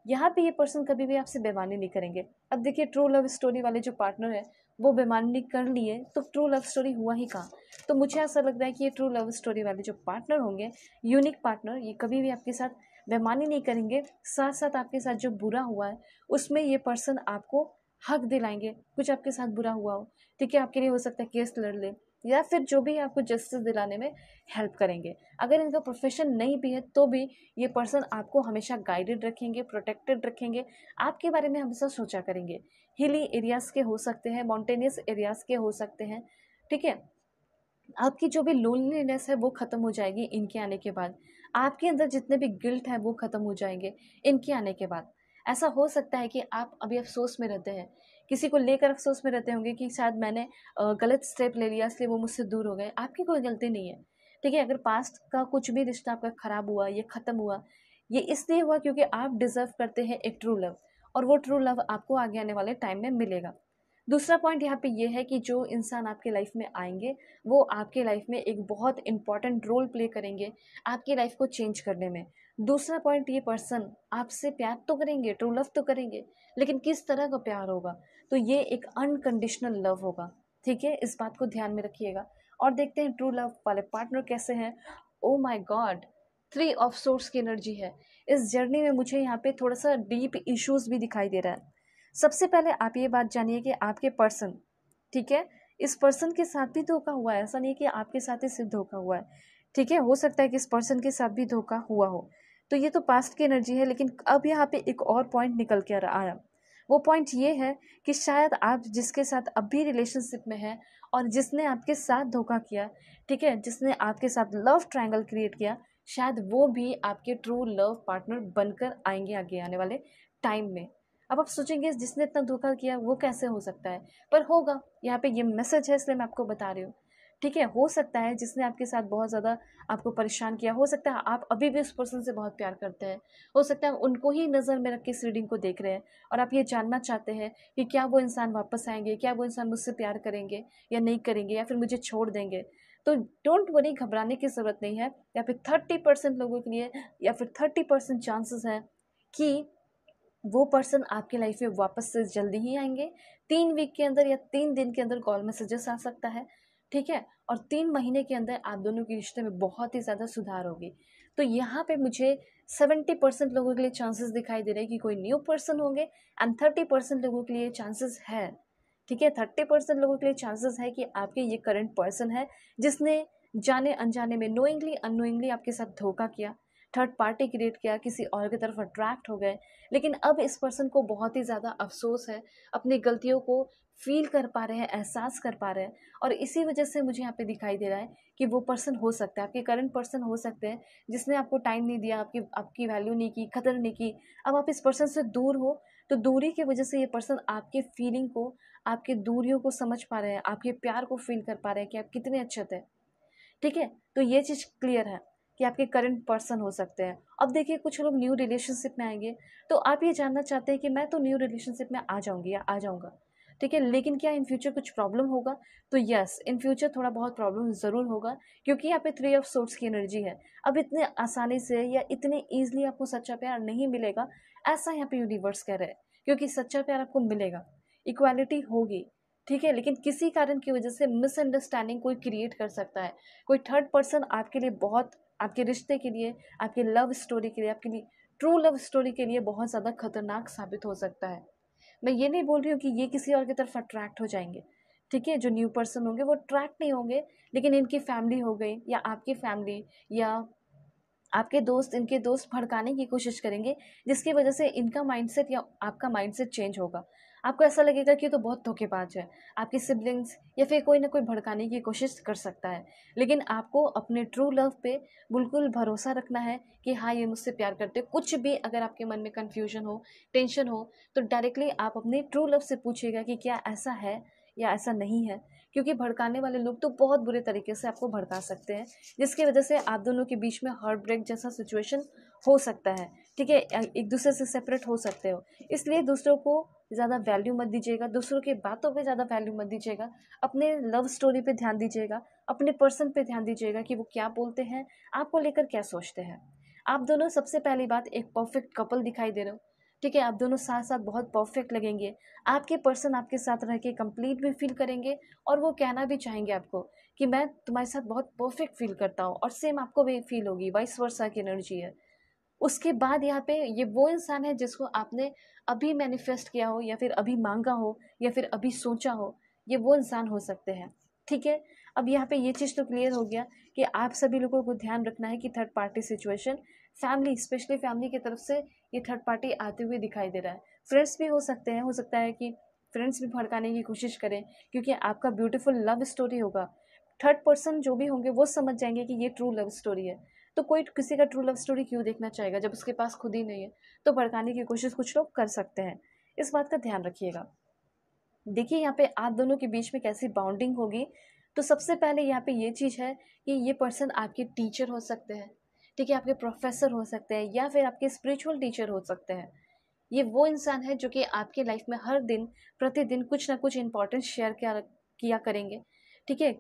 यहाँ पे ये पर्सन कभी भी आपसे बेमानी नहीं करेंगे अब देखिए ट्रू लव स्टोरी वाले जो पार्टनर है वो बेमानी कर लिए तो ट्रू लव स्टोरी हुआ ही कहाँ तो मुझे ऐसा लगता है कि ये ट्रू लव स्टोरी वाले जो पार्टनर होंगे यूनिक पार्टनर ये कभी भी आपके साथ बेमानी नहीं करेंगे साथ साथ आपके साथ जो बुरा हुआ है उसमें ये पर्सन आपको हक दिलाएंगे कुछ आपके साथ बुरा हुआ हो ठीक है आपके लिए हो सकता है केस लड़ ले या फिर जो भी आपको जस्टिस दिलाने में हेल्प करेंगे अगर इनका प्रोफेशन नहीं भी है तो भी ये पर्सन आपको हमेशा गाइडेड रखेंगे प्रोटेक्टेड रखेंगे आपके बारे में हमेशा सोचा करेंगे हिली एरियाज़ के हो सकते हैं माउंटेनियस एरियाज़ के हो सकते हैं ठीक है आपकी जो भी लोनलीनेस है वो ख़त्म हो जाएगी इनके आने के बाद आपके अंदर जितने भी गिल्ट हैं वो ख़त्म हो जाएंगे इनके आने के बाद ऐसा हो सकता है कि आप अभी अफसोस में रहते हैं किसी को लेकर अफसोस में रहते होंगे कि शायद मैंने गलत स्टेप ले लिया इसलिए वो मुझसे दूर हो गए आपकी कोई गलती नहीं है ठीक है अगर पास्ट का कुछ भी रिश्ता आपका ख़राब हुआ ये ख़त्म हुआ ये इसलिए हुआ क्योंकि आप डिज़र्व करते हैं एक ट्रू लव और वो ट्रू लव आपको आगे आने वाले टाइम में मिलेगा दूसरा पॉइंट यहाँ पे ये है कि जो इंसान आपके लाइफ में आएंगे वो आपके लाइफ में एक बहुत इंपॉर्टेंट रोल प्ले करेंगे आपकी लाइफ को चेंज करने में दूसरा पॉइंट ये पर्सन आपसे प्यार तो करेंगे ट्रू लव तो करेंगे लेकिन किस तरह का प्यार होगा तो ये एक अनकंडीशनल लव होगा ठीक है इस बात को ध्यान में रखिएगा और देखते हैं ट्रू लव वाले पार्टनर कैसे हैं oh my God three of swords की एनर्जी है इस जर्नी में मुझे यहाँ पे थोड़ा सा डीप इश्यूज भी दिखाई दे रहा है सबसे पहले आप ये बात जानिए कि आपके पर्सन ठीक है इस पर्सन के साथ भी धोखा हुआ है ऐसा नहीं कि आपके साथ ही सिर्फ धोखा हुआ है ठीक है हो सकता है कि इस पर्सन के साथ भी धोखा हुआ हो तो ये तो पास्ट की एनर्जी है लेकिन अब यहाँ पे एक और पॉइंट निकल के आया वो पॉइंट ये है कि शायद आप जिसके साथ अभी रिलेशनशिप में हैं और जिसने आपके साथ धोखा किया ठीक है जिसने आपके साथ लव ट्रायंगल क्रिएट किया शायद वो भी आपके ट्रू लव पार्टनर बनकर आएंगे आगे आने वाले टाइम में अब आप सोचेंगे जिसने इतना धोखा किया वो कैसे हो सकता है पर होगा यहाँ पे ये मैसेज है इसलिए मैं आपको बता रही हूँ ठीक है हो सकता है जिसने आपके साथ बहुत ज़्यादा आपको परेशान किया हो सकता है आप अभी भी उस पर्सन से बहुत प्यार करते हैं हो सकता है उनको ही नज़र में रख के इस रीडिंग को देख रहे हैं और आप ये जानना चाहते हैं कि क्या वो इंसान वापस आएंगे क्या वो इंसान मुझसे प्यार करेंगे या नहीं करेंगे या फिर मुझे छोड़ देंगे तो डोंट वरी घबराने की ज़रूरत नहीं है या फिर थर्टी परसेंट लोगों के लिए या फिर थर्टी परसेंट चांसेस हैं कि वो पर्सन आपके लाइफ में वापस से जल्दी ही आएंगे तीन वीक के अंदर या तीन दिन के अंदर कॉल मैसेजेस आ सकता है ठीक है और तीन महीने के अंदर आप दोनों के रिश्ते में बहुत ही ज़्यादा सुधार होगी तो यहाँ पे मुझे सेवेंटी परसेंट लोगों के लिए चांसेस दिखाई दे रहे हैं कि कोई न्यू पर्सन होंगे एंड थर्टी परसेंट लोगों के लिए चांसेस है ठीक है थर्टी परसेंट लोगों के लिए चांसेस है कि आपके ये करंट पर्सन है जिसने जाने अनजाने में नोइंगली अनोइंगली आपके साथ धोखा किया थर्ड पार्टी क्रिएट किया किसी और की तरफ अट्रैक्ट हो गए लेकिन अब इस पर्सन को बहुत ही ज़्यादा अफसोस है अपनी गलतियों को फील कर पा रहे हैं एहसास कर पा रहे हैं और इसी वजह से मुझे यहाँ पे दिखाई दे रहा है कि वो पर्सन हो सकता है आपके करंट पर्सन हो सकते हैं जिसने आपको टाइम नहीं दिया आपकी आपकी वैल्यू नहीं की कदर नहीं की अब आप इस पर्सन से दूर हो तो दूरी की वजह से ये पर्सन आपके फीलिंग को आपके दूरियों को समझ पा रहे हैं आपके प्यार को फील कर पा रहे हैं कि आप कितने अच्छे थे ठीक है तो ये चीज़ क्लियर है कि आपके करंट पर्सन हो सकते हैं अब देखिए कुछ लोग न्यू रिलेशनशिप में आएंगे तो आप ये जानना चाहते हैं कि मैं तो न्यू रिलेशनशिप में आ जाऊँगी या आ जाऊँगा ठीक है लेकिन क्या इन फ्यूचर कुछ प्रॉब्लम होगा तो यस इन फ्यूचर थोड़ा बहुत प्रॉब्लम ज़रूर होगा क्योंकि यहाँ पे थ्री ऑफ सोर्ट्स की एनर्जी है अब इतने आसानी से या इतने ईजिली आपको सच्चा प्यार नहीं मिलेगा ऐसा यहाँ पे यूनिवर्स कह रहे हैं क्योंकि सच्चा प्यार आपको मिलेगा इक्वालिटी होगी ठीक है लेकिन किसी कारण की वजह से मिसअंडरस्टैंडिंग कोई क्रिएट कर सकता है कोई थर्ड पर्सन आपके लिए बहुत आपके रिश्ते के लिए आपके लव स्टोरी के लिए आपके लिए ट्रू लव स्टोरी के लिए बहुत ज़्यादा खतरनाक साबित हो सकता है मैं ये नहीं बोल रही हूँ कि ये किसी और की तरफ अट्रैक्ट हो जाएंगे ठीक है जो न्यू पर्सन होंगे वो अट्रैक्ट नहीं होंगे लेकिन इनकी फैमिली हो गई या आपकी फैमिली या आपके दोस्त इनके दोस्त भड़काने की कोशिश करेंगे जिसकी वजह से इनका माइंडसेट या आपका माइंडसेट चेंज होगा आपको ऐसा लगेगा कि ये तो बहुत धोखेबाज है आपकी सिबलिंग्स या फिर कोई ना कोई भड़काने की कोशिश कर सकता है लेकिन आपको अपने ट्रू लव पे बिल्कुल भरोसा रखना है कि हाँ ये मुझसे प्यार करते कुछ भी अगर आपके मन में कन्फ्यूजन हो टेंशन हो तो डायरेक्टली आप अपने ट्रू लव से पूछिएगा कि क्या ऐसा है या ऐसा नहीं है क्योंकि भड़काने वाले लोग तो बहुत बुरे तरीके से आपको भड़का सकते हैं जिसकी वजह से आप दोनों के बीच में हार्ट ब्रेक जैसा सिचुएशन हो सकता है ठीक है एक दूसरे से सेपरेट हो सकते हो इसलिए दूसरों को ज़्यादा वैल्यू मत दीजिएगा दूसरों के बातों पे ज़्यादा वैल्यू मत दीजिएगा अपने लव स्टोरी पे ध्यान दीजिएगा अपने पर्सन पे ध्यान दीजिएगा कि वो क्या बोलते हैं आपको लेकर क्या सोचते हैं आप दोनों सबसे पहली बात एक परफेक्ट कपल दिखाई दे रहे हो ठीक है आप दोनों साथ साथ बहुत परफेक्ट लगेंगे आपके पर्सन आपके साथ रह के कम्प्लीट भी फील करेंगे और वो कहना भी चाहेंगे आपको कि मैं तुम्हारे साथ बहुत परफेक्ट फील करता हूँ और सेम आपको भी फील होगी वाइस वर्सा की एनर्जी है उसके बाद यहाँ पे ये वो इंसान है जिसको आपने अभी मैनिफेस्ट किया हो या फिर अभी मांगा हो या फिर अभी सोचा हो ये वो इंसान हो सकते हैं ठीक है अब यहाँ पे ये चीज़ तो क्लियर हो गया कि आप सभी लोगों को ध्यान रखना है कि third party situation family specially family की तरफ से ये थर्ड पार्टी आते हुए दिखाई दे रहा है फ्रेंड्स भी हो सकते हैं हो सकता है कि फ्रेंड्स भी भड़काने की कोशिश करें क्योंकि आपका ब्यूटीफुल लव स्टोरी होगा थर्ड पर्सन जो भी होंगे वो समझ जाएंगे कि ये ट्रू लव स्टोरी है तो कोई किसी का ट्रू लव स्टोरी क्यों देखना चाहेगा जब उसके पास खुद ही नहीं है तो भड़काने की कोशिश कुछ लोग कर सकते हैं इस बात का ध्यान रखिएगा देखिए यहाँ पे आप दोनों के बीच में कैसी बाउंडिंग होगी तो सबसे पहले यहाँ पे ये चीज़ है कि ये पर्सन आपके टीचर हो सकते हैं ठीक है आपके प्रोफेसर हो सकते हैं या फिर आपके स्पिरिचुअल टीचर हो सकते हैं ये वो इंसान है जो कि आपके लाइफ में हर दिन प्रतिदिन कुछ ना कुछ इम्पोर्टेंस शेयर किया किया करेंगे ठीक है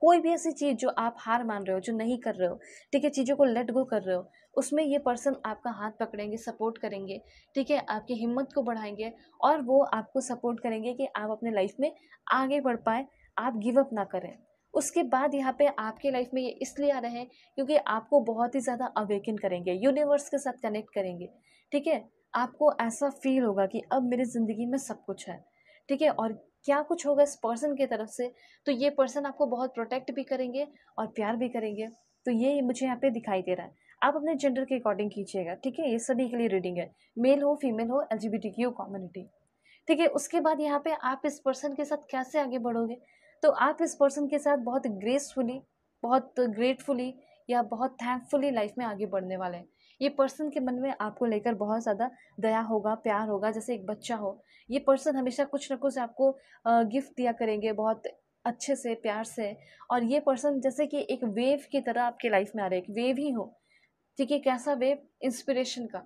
कोई भी ऐसी चीज़ जो आप हार मान रहे हो जो नहीं कर रहे हो ठीक है चीज़ों को लेट गो कर रहे हो उसमें ये पर्सन आपका हाथ पकड़ेंगे सपोर्ट करेंगे ठीक है आपकी हिम्मत को बढ़ाएंगे और वो आपको सपोर्ट करेंगे कि आप अपने लाइफ में आगे बढ़ पाए आप गिव अप ना करें उसके बाद यहाँ पे आपके लाइफ में ये इसलिए आ रहे हैं क्योंकि आपको बहुत ही ज़्यादा अवेकन करेंगे यूनिवर्स के साथ कनेक्ट करेंगे ठीक है आपको ऐसा फील होगा कि अब मेरी ज़िंदगी में सब कुछ है ठीक है और क्या कुछ होगा इस पर्सन की तरफ से तो ये पर्सन आपको बहुत प्रोटेक्ट भी करेंगे और प्यार भी करेंगे तो ये मुझे यहाँ पे दिखाई दे रहा है आप अपने जेंडर के अकॉर्डिंग कीजिएगा ठीक है ये सभी के लिए रीडिंग है मेल हो फीमेल हो एल कम्युनिटी ठीक है उसके बाद यहाँ पे आप इस पर्सन के साथ कैसे आगे बढ़ोगे तो आप इस पर्सन के साथ बहुत ग्रेसफुली बहुत ग्रेटफुली या बहुत थैंकफुली लाइफ में आगे बढ़ने वाले हैं ये पर्सन के मन में आपको लेकर बहुत ज़्यादा दया होगा प्यार होगा जैसे एक बच्चा हो ये पर्सन हमेशा कुछ ना कुछ आपको गिफ्ट दिया करेंगे बहुत अच्छे से प्यार से और ये पर्सन जैसे कि एक वेव की तरह आपके लाइफ में आ रहे एक वेव ही हो ठीक है कैसा वेव इंस्पिरेशन का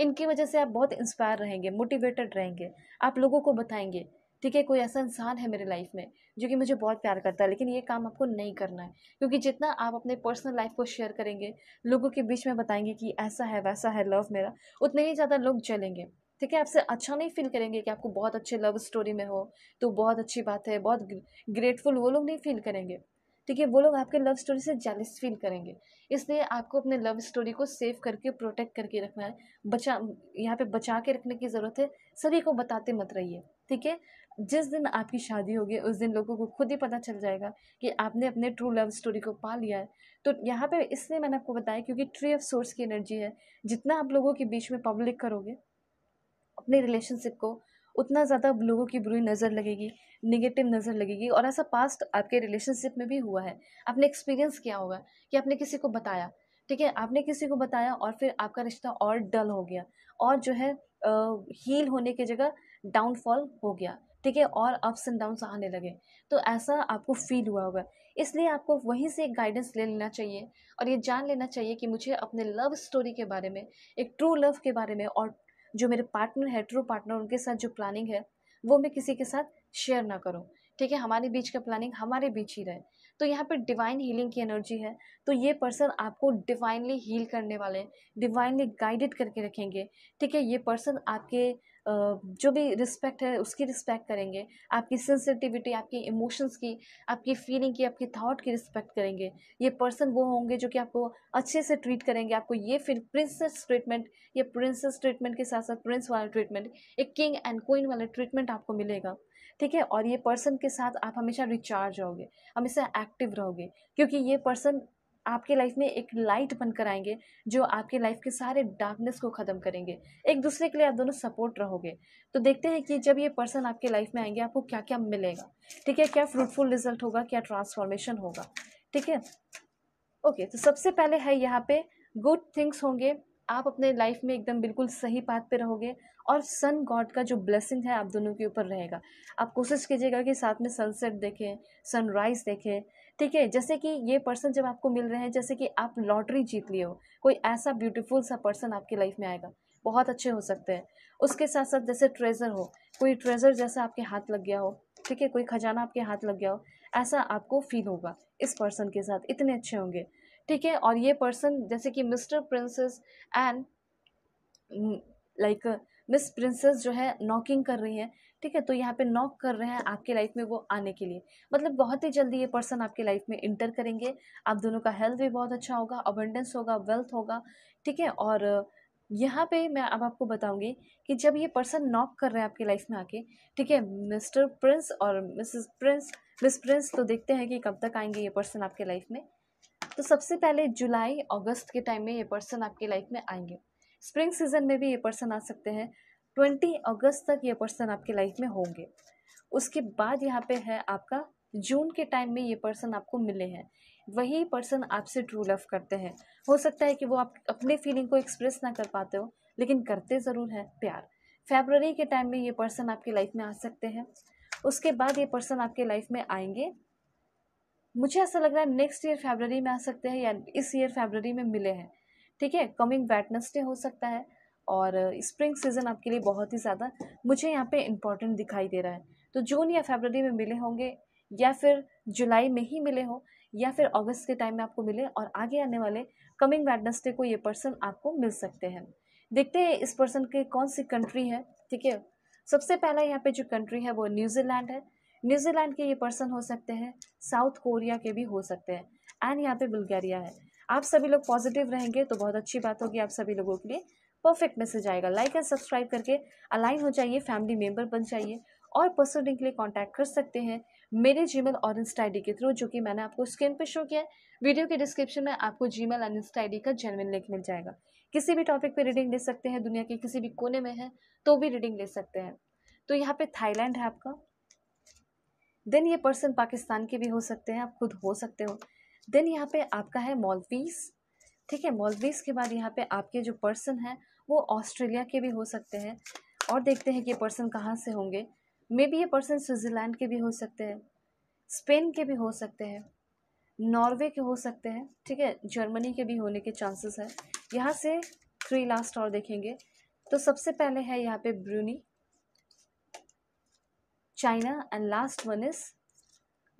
इनकी वजह से आप बहुत इंस्पायर रहेंगे मोटिवेटेड रहेंगे आप लोगों को बताएंगे ठीक है कोई ऐसा इंसान है मेरे लाइफ में जो कि मुझे बहुत प्यार करता है लेकिन ये काम आपको नहीं करना है क्योंकि जितना आप अपने पर्सनल लाइफ को शेयर करेंगे लोगों के बीच में बताएंगे कि ऐसा है वैसा है लव मेरा उतने ही ज़्यादा लोग चलेंगे ठीक है आपसे अच्छा नहीं फील करेंगे कि आपको बहुत अच्छे लव स्टोरी में हो तो बहुत अच्छी बात है बहुत ग्रेटफुल वो लोग नहीं फील करेंगे ठीक है वो लोग आपके लव स्टोरी से जेलिस फील करेंगे इसलिए आपको अपने लव स्टोरी को सेव करके प्रोटेक्ट करके रखना है बचा यहाँ पे बचा के रखने की ज़रूरत है सभी को बताते मत रहिए ठीक है जिस दिन आपकी शादी होगी उस दिन लोगों को खुद ही पता चल जाएगा कि आपने अपने ट्रू लव स्टोरी को पा लिया है तो यहाँ पे इसलिए मैंने आपको बताया क्योंकि ट्री ऑफ सोर्स की एनर्जी है जितना आप लोगों के बीच में पब्लिक करोगे अपने रिलेशनशिप को उतना ज़्यादा लोगों की बुरी नज़र लगेगी निगेटिव नज़र लगेगी और ऐसा पास्ट आपके रिलेशनशिप में भी हुआ है आपने एक्सपीरियंस किया होगा कि आपने किसी को बताया ठीक है आपने किसी को बताया और फिर आपका रिश्ता और डल हो गया और जो है हील होने की जगह डाउनफॉल हो गया ठीक है और अप्स एंड डाउन आने लगे तो ऐसा आपको फील हुआ होगा इसलिए आपको वहीं से एक गाइडेंस ले लेना चाहिए और ये जान लेना चाहिए कि मुझे अपने लव स्टोरी के बारे में एक ट्रू लव के बारे में और जो मेरे पार्टनर हेट्रो पार्टनर उनके साथ जो प्लानिंग है वो मैं किसी के साथ शेयर ना करूँ ठीक है हमारे बीच का प्लानिंग हमारे बीच ही रहे तो यहाँ पर डिवाइन हीलिंग की एनर्जी है तो ये पर्सन आपको डिवाइनली हील करने वाले डिवाइनली गाइडेड करके रखेंगे ठीक है ये पर्सन आपके जो भी रिस्पेक्ट है उसकी रिस्पेक्ट करेंगे आपकी सेंसिटिविटी आपकी इमोशंस की आपकी फीलिंग की आपकी थॉट की रिस्पेक्ट करेंगे ये पर्सन वो होंगे जो कि आपको अच्छे से ट्रीट करेंगे आपको ये फिर प्रिंसेस ट्रीटमेंट या प्रिंसेस ट्रीटमेंट के साथ साथ प्रिंस वाला ट्रीटमेंट एक किंग एंड क्वीन वाला ट्रीटमेंट आपको मिलेगा ठीक है और ये पर्सन के साथ आप हमेशा रिचार्ज रहोगे हमेशा एक्टिव रहोगे क्योंकि ये पर्सन आपके लाइफ में एक लाइट बनकर आएंगे जो आपके लाइफ के सारे डार्कनेस को ख़त्म करेंगे एक दूसरे के लिए आप दोनों सपोर्ट रहोगे तो देखते हैं कि जब ये पर्सन आपके लाइफ में आएंगे आपको क्या क्या मिलेगा ठीक है क्या फ्रूटफुल रिजल्ट होगा क्या ट्रांसफॉर्मेशन होगा ठीक है ओके तो सबसे पहले है यहाँ पे गुड थिंग्स होंगे आप अपने लाइफ में एकदम बिल्कुल सही पाथ पे रहोगे और सन गॉड का जो ब्लेसिंग है आप दोनों के ऊपर रहेगा आप कोशिश कीजिएगा कि साथ में सनसेट देखें सनराइज़ देखें ठीक है जैसे कि ये पर्सन जब आपको मिल रहे हैं जैसे कि आप लॉटरी जीत लिए हो कोई ऐसा ब्यूटीफुल सा पर्सन आपकी लाइफ में आएगा बहुत अच्छे हो सकते हैं उसके साथ साथ जैसे ट्रेज़र हो कोई ट्रेज़र जैसा आपके हाथ लग गया हो ठीक है कोई खजाना आपके हाथ लग गया हो ऐसा आपको फील होगा इस पर्सन के साथ इतने अच्छे होंगे ठीक है और ये पर्सन जैसे कि mister princess and like miss princess जो है नॉकिंग कर रही है ठीक है तो यहाँ पे नॉक कर रहे हैं आपके लाइफ में वो आने के लिए मतलब बहुत ही जल्दी ये पर्सन आपके लाइफ में इंटर करेंगे आप दोनों का हेल्थ भी बहुत अच्छा होगा अबंडेंस होगा वेल्थ होगा ठीक है और यहाँ पे मैं अब आपको बताऊंगी कि जब ये पर्सन नॉक कर रहे हैं आपकी लाइफ में आके ठीक है मिस्टर प्रिंस और मिसेस प्रिंस मिस प्रिंस तो देखते हैं कि कब तक आएंगे ये पर्सन आपके लाइफ में तो सबसे पहले जुलाई अगस्त के टाइम में ये पर्सन आपके लाइफ में आएंगे स्प्रिंग सीजन में भी ये पर्सन आ सकते हैं ट्वेंटी अगस्त तक ये पर्सन आपके लाइफ में होंगे उसके बाद यहाँ पे है आपका जून के टाइम में ये पर्सन आपको मिले हैं वही पर्सन आपसे ट्रू लव करते हैं हो सकता है कि वो आप अपने फीलिंग को एक्सप्रेस ना कर पाते हो लेकिन करते ज़रूर हैं प्यार फेबररी के टाइम में ये पर्सन आपकी लाइफ में आ सकते हैं उसके बाद ये पर्सन आपके लाइफ में आएंगे मुझे ऐसा लग रहा है नेक्स्ट ईयर फेबररी में आ सकते हैं या इस ईयर फेबररी में मिले हैं ठीक है कमिंग वेटनेसडे हो सकता है और स्प्रिंग सीजन आपके लिए बहुत ही ज़्यादा मुझे यहाँ पे इम्पॉर्टेंट दिखाई दे रहा है तो जून या फेबररी में मिले होंगे या फिर जुलाई में ही मिले हों या फिर अगस्त के टाइम में आपको मिले और आगे आने वाले कमिंग वेडनेसडे को ये पर्सन आपको मिल सकते हैं देखते हैं इस पर्सन के कौन सी कंट्री है ठीक है सबसे पहला यहाँ पे जो कंट्री है वो न्यूजीलैंड है न्यूजीलैंड के ये पर्सन हो सकते हैं साउथ कोरिया के भी हो सकते हैं एंड यहाँ पे बुल्गारिया है आप सभी लोग पॉजिटिव रहेंगे तो बहुत अच्छी बात होगी आप सभी लोगों के लिए परफेक्ट मैसेज आएगा लाइक एंड सब्सक्राइब करके अलाइन हो जाइए फैमिली मेम्बर बन जाइए और पर्सनल लिंक के लिए कॉन्टैक्ट कर सकते हैं मेरे जी मेल और इंस्टा आई के थ्रू जो कि मैंने आपको स्क्रीन पर शो किया है वीडियो के डिस्क्रिप्शन में आपको जी मेल और इंस्टा आई का जेनविन लिंक मिल जाएगा किसी भी टॉपिक पे रीडिंग ले सकते हैं दुनिया के किसी भी कोने में है तो भी रीडिंग ले सकते हैं तो यहाँ पे थाईलैंड है आपका देन ये पर्सन पाकिस्तान के भी हो सकते हैं आप खुद हो सकते हो देन यहाँ पे आपका है मॉलवीस ठीक है मॉलवीस के बाद यहाँ पे आपके जो पर्सन हैं वो ऑस्ट्रेलिया के भी हो सकते हैं और देखते हैं कि ये पर्सन कहाँ से होंगे मे बी ये पर्सन स्विट्ज़रलैंड के भी हो सकते हैं स्पेन के भी हो सकते हैं नॉर्वे के हो सकते हैं ठीक है जर्मनी के भी होने के चांसेस है यहाँ से थ्री लास्ट और देखेंगे तो सबसे पहले है यहाँ पे Brunei China and last one is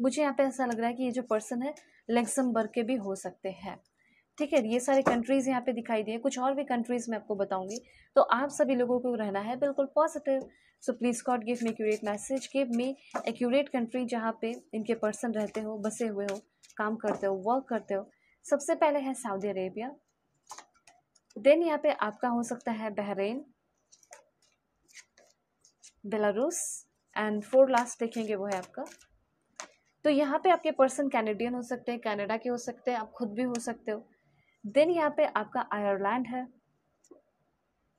मुझे यहाँ पे ऐसा लग रहा है कि ये जो पर्सन है लेक्समबर्ग के भी हो सकते हैं ठीक है ये सारे कंट्रीज़ यहाँ पे दिखाई दिए कुछ और भी कंट्रीज़ मैं आपको बताऊंगी तो आप सभी लोगों को रहना है बिल्कुल positive so please God give me accurate message give me accurate country जहाँ पे इनके पर्सन रहते हो बसे हुए हो काम करते हो वर्क करते हो सबसे पहले है सऊदी अरेबिया देन यहाँ पे आपका हो सकता है Bahrain Belarus and for last देखेंगे वो है आपका तो यहाँ पे आपके पर्सन कैनेडियन हो सकते हैं कैनेडा के हो सकते हैं आप खुद भी हो सकते हो देन यहाँ पे आपका आयरलैंड है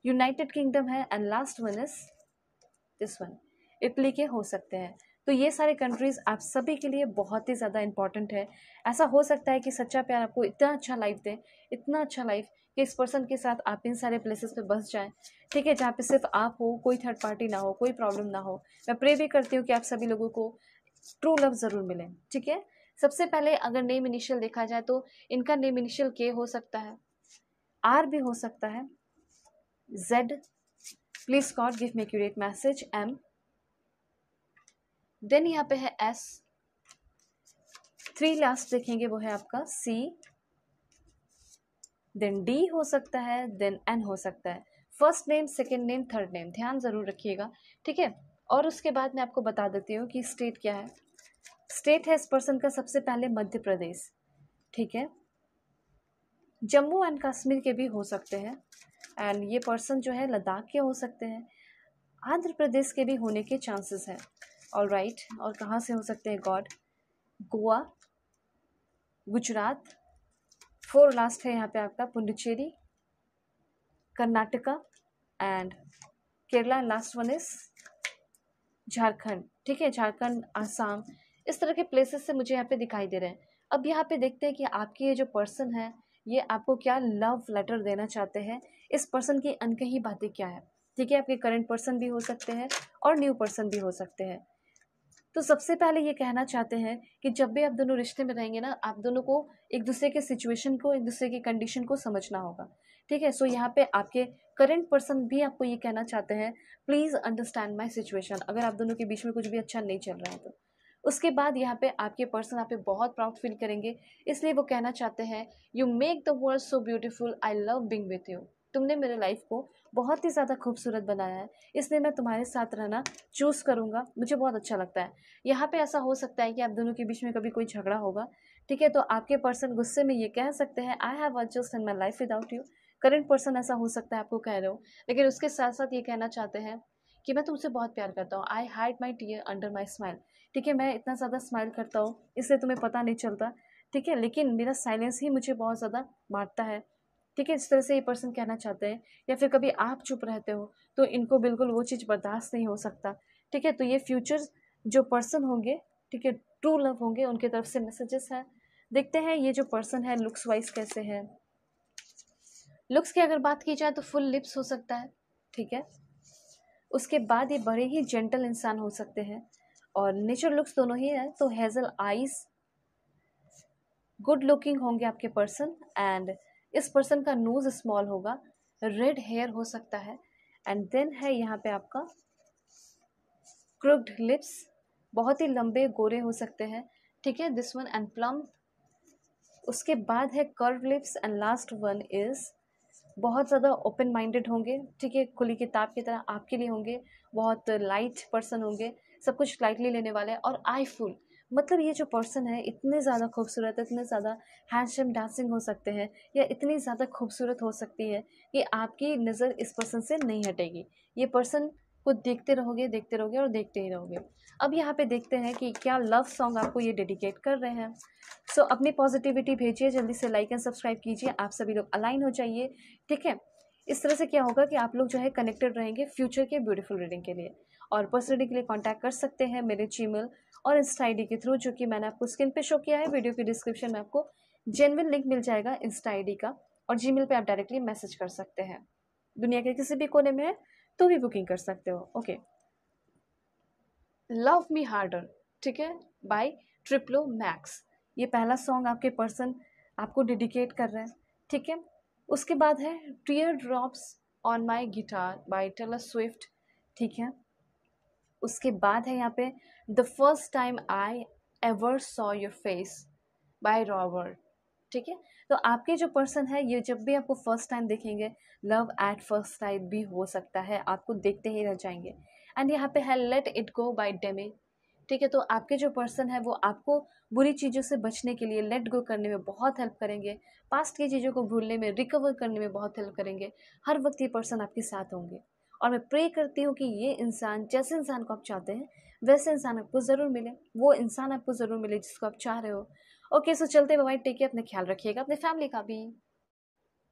यूनाइटेड किंगडम है and last one is this one Italy के हो सकते हैं तो ये सारे कंट्रीज़ आप सभी के लिए बहुत ही ज़्यादा इंपॉर्टेंट है ऐसा हो सकता है कि सच्चा प्यार आपको इतना अच्छा लाइफ दे इतना अच्छा लाइफ कि इस पर्सन के साथ आप इन सारे प्लेसेस पे बस जाएं ठीक है जहाँ पे सिर्फ आप हो कोई थर्ड पार्टी ना हो कोई प्रॉब्लम ना हो मैं प्रे भी करती हूँ कि आप सभी लोगों को ट्रू लव ज़रूर मिले ठीक है सबसे पहले अगर नेम इनिशियल देखा जाए तो इनका नेम इनिशियल के हो सकता है आर भी हो सकता है Z please God give me accurate message M then यहाँ पे है एस थ्री लास्ट देखेंगे वो है आपका सी देन डी हो सकता है देन एन हो सकता है first name second name third name ध्यान ज़रूर रखिएगा ठीक है और उसके बाद मैं आपको बता देती हूँ कि स्टेट क्या है स्टेट है इस पर्सन का सबसे पहले मध्य प्रदेश ठीक है जम्मू एंड कश्मीर के भी हो सकते हैं एंड ये पर्सन जो है लद्दाख के हो सकते हैं आंध्र प्रदेश के भी होने के चांसेस हैं ऑल राइट और कहाँ से हो सकते हैं God Goa Gujarat for last है यहाँ पे आपका Puducherry Karnataka and Kerala last one is Jharkhand ठीक है झारखंड आसाम इस तरह के प्लेसेस से मुझे यहाँ पे दिखाई दे रहे हैं अब यहाँ पे देखते हैं कि आपकी ये जो पर्सन है ये आपको क्या लव लेटर देना चाहते हैं इस पर्सन की अनकही बातें क्या है ठीक है आपके करंट पर्सन भी हो सकते हैं और न्यू पर्सन भी हो सकते हैं तो सबसे पहले ये कहना चाहते हैं कि जब भी आप दोनों रिश्ते में रहेंगे ना आप दोनों को एक दूसरे के सिचुएशन को एक दूसरे की कंडीशन को समझना होगा ठीक है सो so, यहाँ पे आपके करेंट पर्सन भी आपको ये कहना चाहते हैं प्लीज़ अंडरस्टैंड माई सिचुएशन अगर आप दोनों के बीच में कुछ भी अच्छा नहीं चल रहा है तो उसके बाद यहाँ पे आपके पर्सन आप पे बहुत प्राउड फील करेंगे इसलिए वो कहना चाहते हैं you make the world so beautiful I love being with you तुमने मेरे लाइफ को बहुत ही ज़्यादा खूबसूरत बनाया है इसलिए मैं तुम्हारे साथ रहना चूज़ करूँगा मुझे बहुत अच्छा लगता है यहाँ पे ऐसा हो सकता है कि आप दोनों के बीच में कभी कोई झगड़ा होगा ठीक है तो आपके पर्सन गुस्से में ये कह सकते हैं I have watch in my life without you current person ऐसा हो सकता है आपको कह रहे हो लेकिन उसके साथ साथ ये कहना चाहते हैं कि मैं तुमसे बहुत प्यार करता हूँ I hide my tear under my smile ठीक है मैं इतना ज़्यादा स्माइल करता हूँ इससे तुम्हें पता नहीं चलता ठीक है लेकिन मेरा साइलेंस ही मुझे बहुत ज़्यादा मारता है ठीक है इस तरह से ये पर्सन कहना चाहते हैं या फिर कभी आप चुप रहते हो तो इनको बिल्कुल वो चीज़ बर्दाश्त नहीं हो सकता ठीक है तो ये फ्यूचर जो पर्सन होंगे ठीक है ट्रू लव होंगे उनके तरफ से मैसेजेस हैं देखते हैं ये जो पर्सन है लुक्स वाइज कैसे है लुक्स की अगर बात की जाए तो फुल लिप्स हो सकता है ठीक है उसके बाद ये बड़े ही जेंटल इंसान हो सकते हैं और नेचर लुक्स दोनों ही हैं तो हेजल आइज गुड लुकिंग होंगे आपके पर्सन एंड इस पर्सन का नोज़ स्मॉल होगा रेड हेयर हो सकता है एंड देन है यहाँ पे आपका क्रुक्ड लिप्स बहुत ही लंबे गोरे हो सकते हैं ठीक है दिस वन एंड प्लम उसके बाद है curve lips and last one is बहुत ज़्यादा ओपन माइंडेड होंगे ठीक है खुली किताब की तरह आपके लिए होंगे बहुत लाइट पर्सन होंगे सब कुछ लाइटली लेने वाले और आई फूल मतलब ये जो पर्सन है इतने ज़्यादा खूबसूरत इतने ज़्यादा हैंडसम डांसिंग हो सकते हैं या इतनी ज़्यादा खूबसूरत हो सकती है कि आपकी नज़र इस पर्सन से नहीं हटेगी ये पर्सन को देखते रहोगे देखते रहोगे और देखते ही रहोगे अब यहाँ पे देखते हैं कि क्या लव सॉन्ग आपको ये डेडिकेट कर रहे हैं सो so, अपनी पॉजिटिविटी भेजिए जल्दी से लाइक एंड सब्सक्राइब कीजिए आप सभी लोग अलाइन हो जाइए ठीक है इस तरह से क्या होगा कि आप लोग जो है कनेक्टेड रहेंगे फ्यूचर के ब्यूटीफुल रीडिंग के लिए और पर्सनली के लिए कॉन्टैक्ट कर सकते हैं मेरे जी और इंस्टा आई के थ्रू जो कि मैंने आपको स्क्रीन पे शो किया है वीडियो के डिस्क्रिप्शन में आपको जेनविन लिंक मिल जाएगा इंस्टा आई का और जी पे आप डायरेक्टली मैसेज कर सकते हैं दुनिया के किसी भी कोने में है तो भी बुकिंग कर सकते हो ओके लव मी हार्डर ठीक है बाय ट्रिप्लो मैक्स ये पहला सॉन्ग आपके पर्सन आपको डेडिकेट कर रहे हैं ठीक है उसके बाद है teardrops on my guitar by Taylor Swift ठीक है उसके बाद है यहाँ पे the first time I ever saw your face by Robert. ठीक है तो आपके जो पर्सन है ये जब भी आपको फर्स्ट टाइम देखेंगे लव एट फर्स्ट साइड भी हो सकता है आपको देखते ही रह जाएंगे एंड यहाँ पे है let it go by Demi ठीक है तो आपके जो पर्सन है वो आपको बुरी चीज़ों से बचने के लिए लेट गो करने में बहुत हेल्प करेंगे पास्ट की चीज़ों को भूलने में रिकवर करने में बहुत हेल्प करेंगे हर वक्त ये पर्सन आपके साथ होंगे और मैं प्रे करती हूँ कि ये इंसान जैसे इंसान को आप चाहते हैं वैसे इंसान आपको ज़रूर मिले वो इंसान आपको ज़रूर मिले जिसको आप चाह रहे हो ओके सो चलते बाय टेक केयर अपना ख्याल रखिएगा अपने फैमिली का भी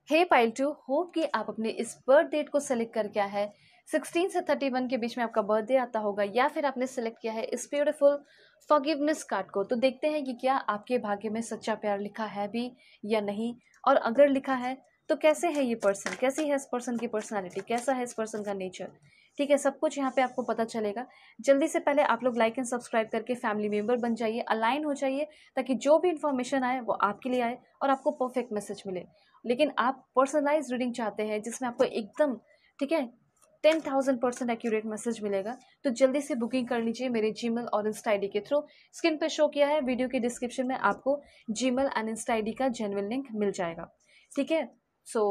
हे पाइल टू होप कि आप अपने इस बर्थ डेट को सेलेक्ट कर क्या है सिक्सटीन से वन के बीच में आपका बर्थडे आता होगा या फिर आपने सेलेक्ट किया है इस ब्यूटिफुल फॉगिवनेस कार्ड को तो देखते हैं कि क्या आपके भाग्य में सच्चा प्यार लिखा है भी या नहीं और अगर लिखा है तो कैसे है ये पर्सन कैसी है इस पर्सन की पर्सनालिटी कैसा है इस पर्सन का नेचर ठीक है सब कुछ यहाँ पे आपको पता चलेगा जल्दी से पहले आप लोग लाइक एंड सब्सक्राइब करके फैमिली मेम्बर बन जाइए अलाइन हो जाइए ताकि जो भी इन्फॉर्मेशन आए वो आपके लिए आए और आपको परफेक्ट मैसेज मिले लेकिन आप पर्सनलाइज रीडिंग चाहते हैं जिसमें आपको एकदम ठीक है ten thousand percent accurate message मिलेगा तो जल्दी से बुकिंग कर लीजिए मेरे जी मेल और इंस्टा आई के थ्रू स्क्रीन पे शो किया है वीडियो के डिस्क्रिप्शन में आपको जी मेल एंड इंस्टा आई का जेनवल लिंक मिल जाएगा ठीक है सो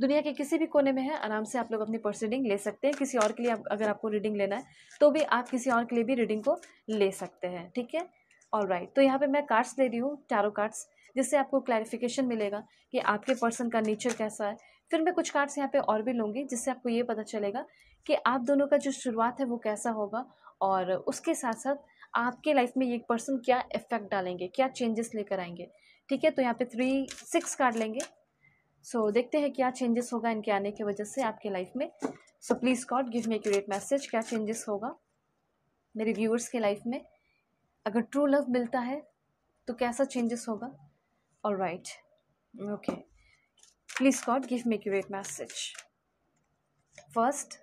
दुनिया के किसी भी कोने में है आराम से आप लोग अपनी पर्स रीडिंग ले सकते हैं किसी और के लिए आप, अगर आपको रीडिंग लेना है तो भी आप किसी और के लिए भी रीडिंग को ले सकते हैं ठीक है ऑल राइट right. तो यहाँ पे मैं कार्ड्स ले रही हूँ चारों कार्ड्स जिससे आपको क्लैरिफिकेशन मिलेगा कि आपके पर्सन का नेचर कैसा है फिर मैं कुछ कार्ड्स यहाँ पर और भी लूँगी जिससे आपको ये पता चलेगा कि आप दोनों का जो शुरुआत है वो कैसा होगा और उसके साथ साथ आपके लाइफ में ये पर्सन क्या इफेक्ट डालेंगे क्या चेंजेस लेकर आएंगे ठीक है तो यहाँ पर थ्री सिक्स कार्ड लेंगे सो so, देखते हैं क्या चेंजेस होगा इनके आने की वजह से आपके लाइफ में so please God give me accurate message क्या चेंजेस होगा मेरे व्यूअर्स के लाइफ में अगर ट्रू लव मिलता है तो कैसा चेंजेस होगा और right okay please God give me accurate message first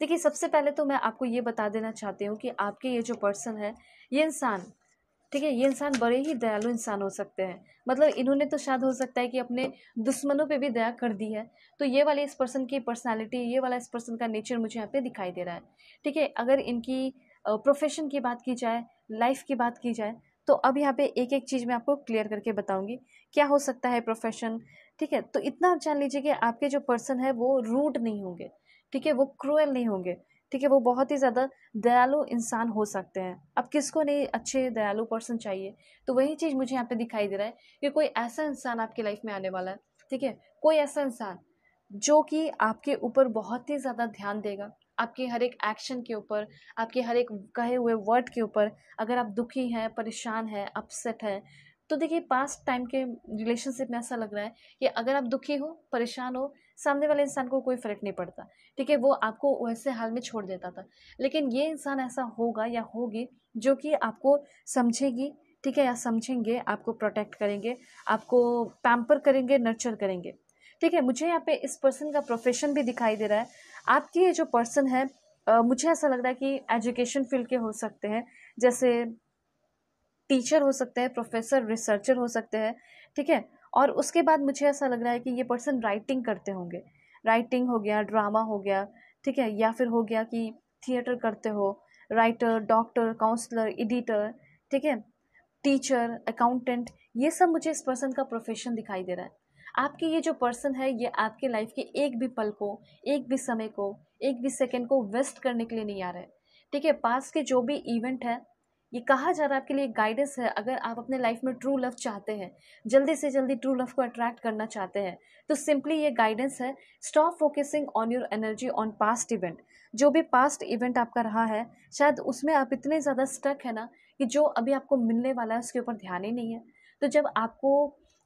देखिए सबसे पहले तो मैं आपको ये बता देना चाहती हूँ कि आपके ये जो पर्सन है ये इंसान ठीक है ये इंसान बड़े ही दयालु इंसान हो सकते हैं मतलब इन्होंने तो शायद हो सकता है कि अपने दुश्मनों पे भी दया कर दी है तो ये वाले इस पर्सन की पर्सनालिटी ये वाला इस पर्सन का नेचर मुझे यहाँ पे दिखाई दे रहा है ठीक है अगर इनकी प्रोफेशन की बात की जाए लाइफ की बात की जाए तो अब यहाँ पे एक एक चीज़ मैं आपको क्लियर करके बताऊँगी क्या हो सकता है प्रोफेशन ठीक है तो इतना आप जान लीजिए कि आपके जो पर्सन है वो रूड नहीं होंगे ठीक है वो क्रूअल नहीं होंगे ठीक है वो बहुत ही ज़्यादा दयालु इंसान हो सकते हैं अब किसको नहीं अच्छे दयालु पर्सन चाहिए तो वही चीज़ मुझे यहाँ पे दिखाई दे रहा है कि कोई ऐसा इंसान आपकी लाइफ में आने वाला है ठीक है कोई ऐसा इंसान जो कि आपके ऊपर बहुत ही ज़्यादा ध्यान देगा आपके हर एक एक्शन के ऊपर आपके हर एक कहे हुए वर्ड के ऊपर अगर आप दुखी हैं परेशान हैं अपसेट हैं तो देखिए पास्ट टाइम के रिलेशनशिप में ऐसा लग रहा है कि अगर आप दुखी हो परेशान हो सामने वाले इंसान को कोई फ़र्क नहीं पड़ता ठीक है वो आपको वैसे हाल में छोड़ देता था लेकिन ये इंसान ऐसा होगा या होगी जो कि आपको समझेगी ठीक है या समझेंगे आपको प्रोटेक्ट करेंगे आपको पैम्पर करेंगे नर्चर करेंगे ठीक है मुझे यहाँ पे इस पर्सन का प्रोफेशन भी दिखाई दे रहा है आपकी ये जो पर्सन है मुझे ऐसा लग रहा है कि एजुकेशन फील्ड के हो सकते हैं जैसे टीचर हो सकते हैं प्रोफेसर रिसर्चर हो सकते हैं ठीक है और उसके बाद मुझे ऐसा लग रहा है कि ये पर्सन राइटिंग करते होंगे राइटिंग हो गया ड्रामा हो गया ठीक है या फिर हो गया कि थिएटर करते हो राइटर डॉक्टर काउंसलर एडिटर ठीक है टीचर अकाउंटेंट ये सब मुझे इस पर्सन का प्रोफेशन दिखाई दे रहा है आपकी ये जो पर्सन है ये आपके लाइफ के एक भी पल को एक भी समय को एक भी सेकेंड को वेस्ट करने के लिए नहीं आ रहा है ठीक है पास के जो भी इवेंट है ये कहा जा रहा है आपके लिए गाइडेंस है अगर आप अपने लाइफ में ट्रू लव चाहते हैं जल्दी से जल्दी ट्रू लव को अट्रैक्ट करना चाहते हैं तो सिंपली ये गाइडेंस है stop focusing on your energy on past event जो भी पास्ट इवेंट आपका रहा है शायद उसमें आप इतने ज़्यादा स्टक है ना कि जो अभी आपको मिलने वाला है उसके ऊपर ध्यान ही नहीं है तो जब आपको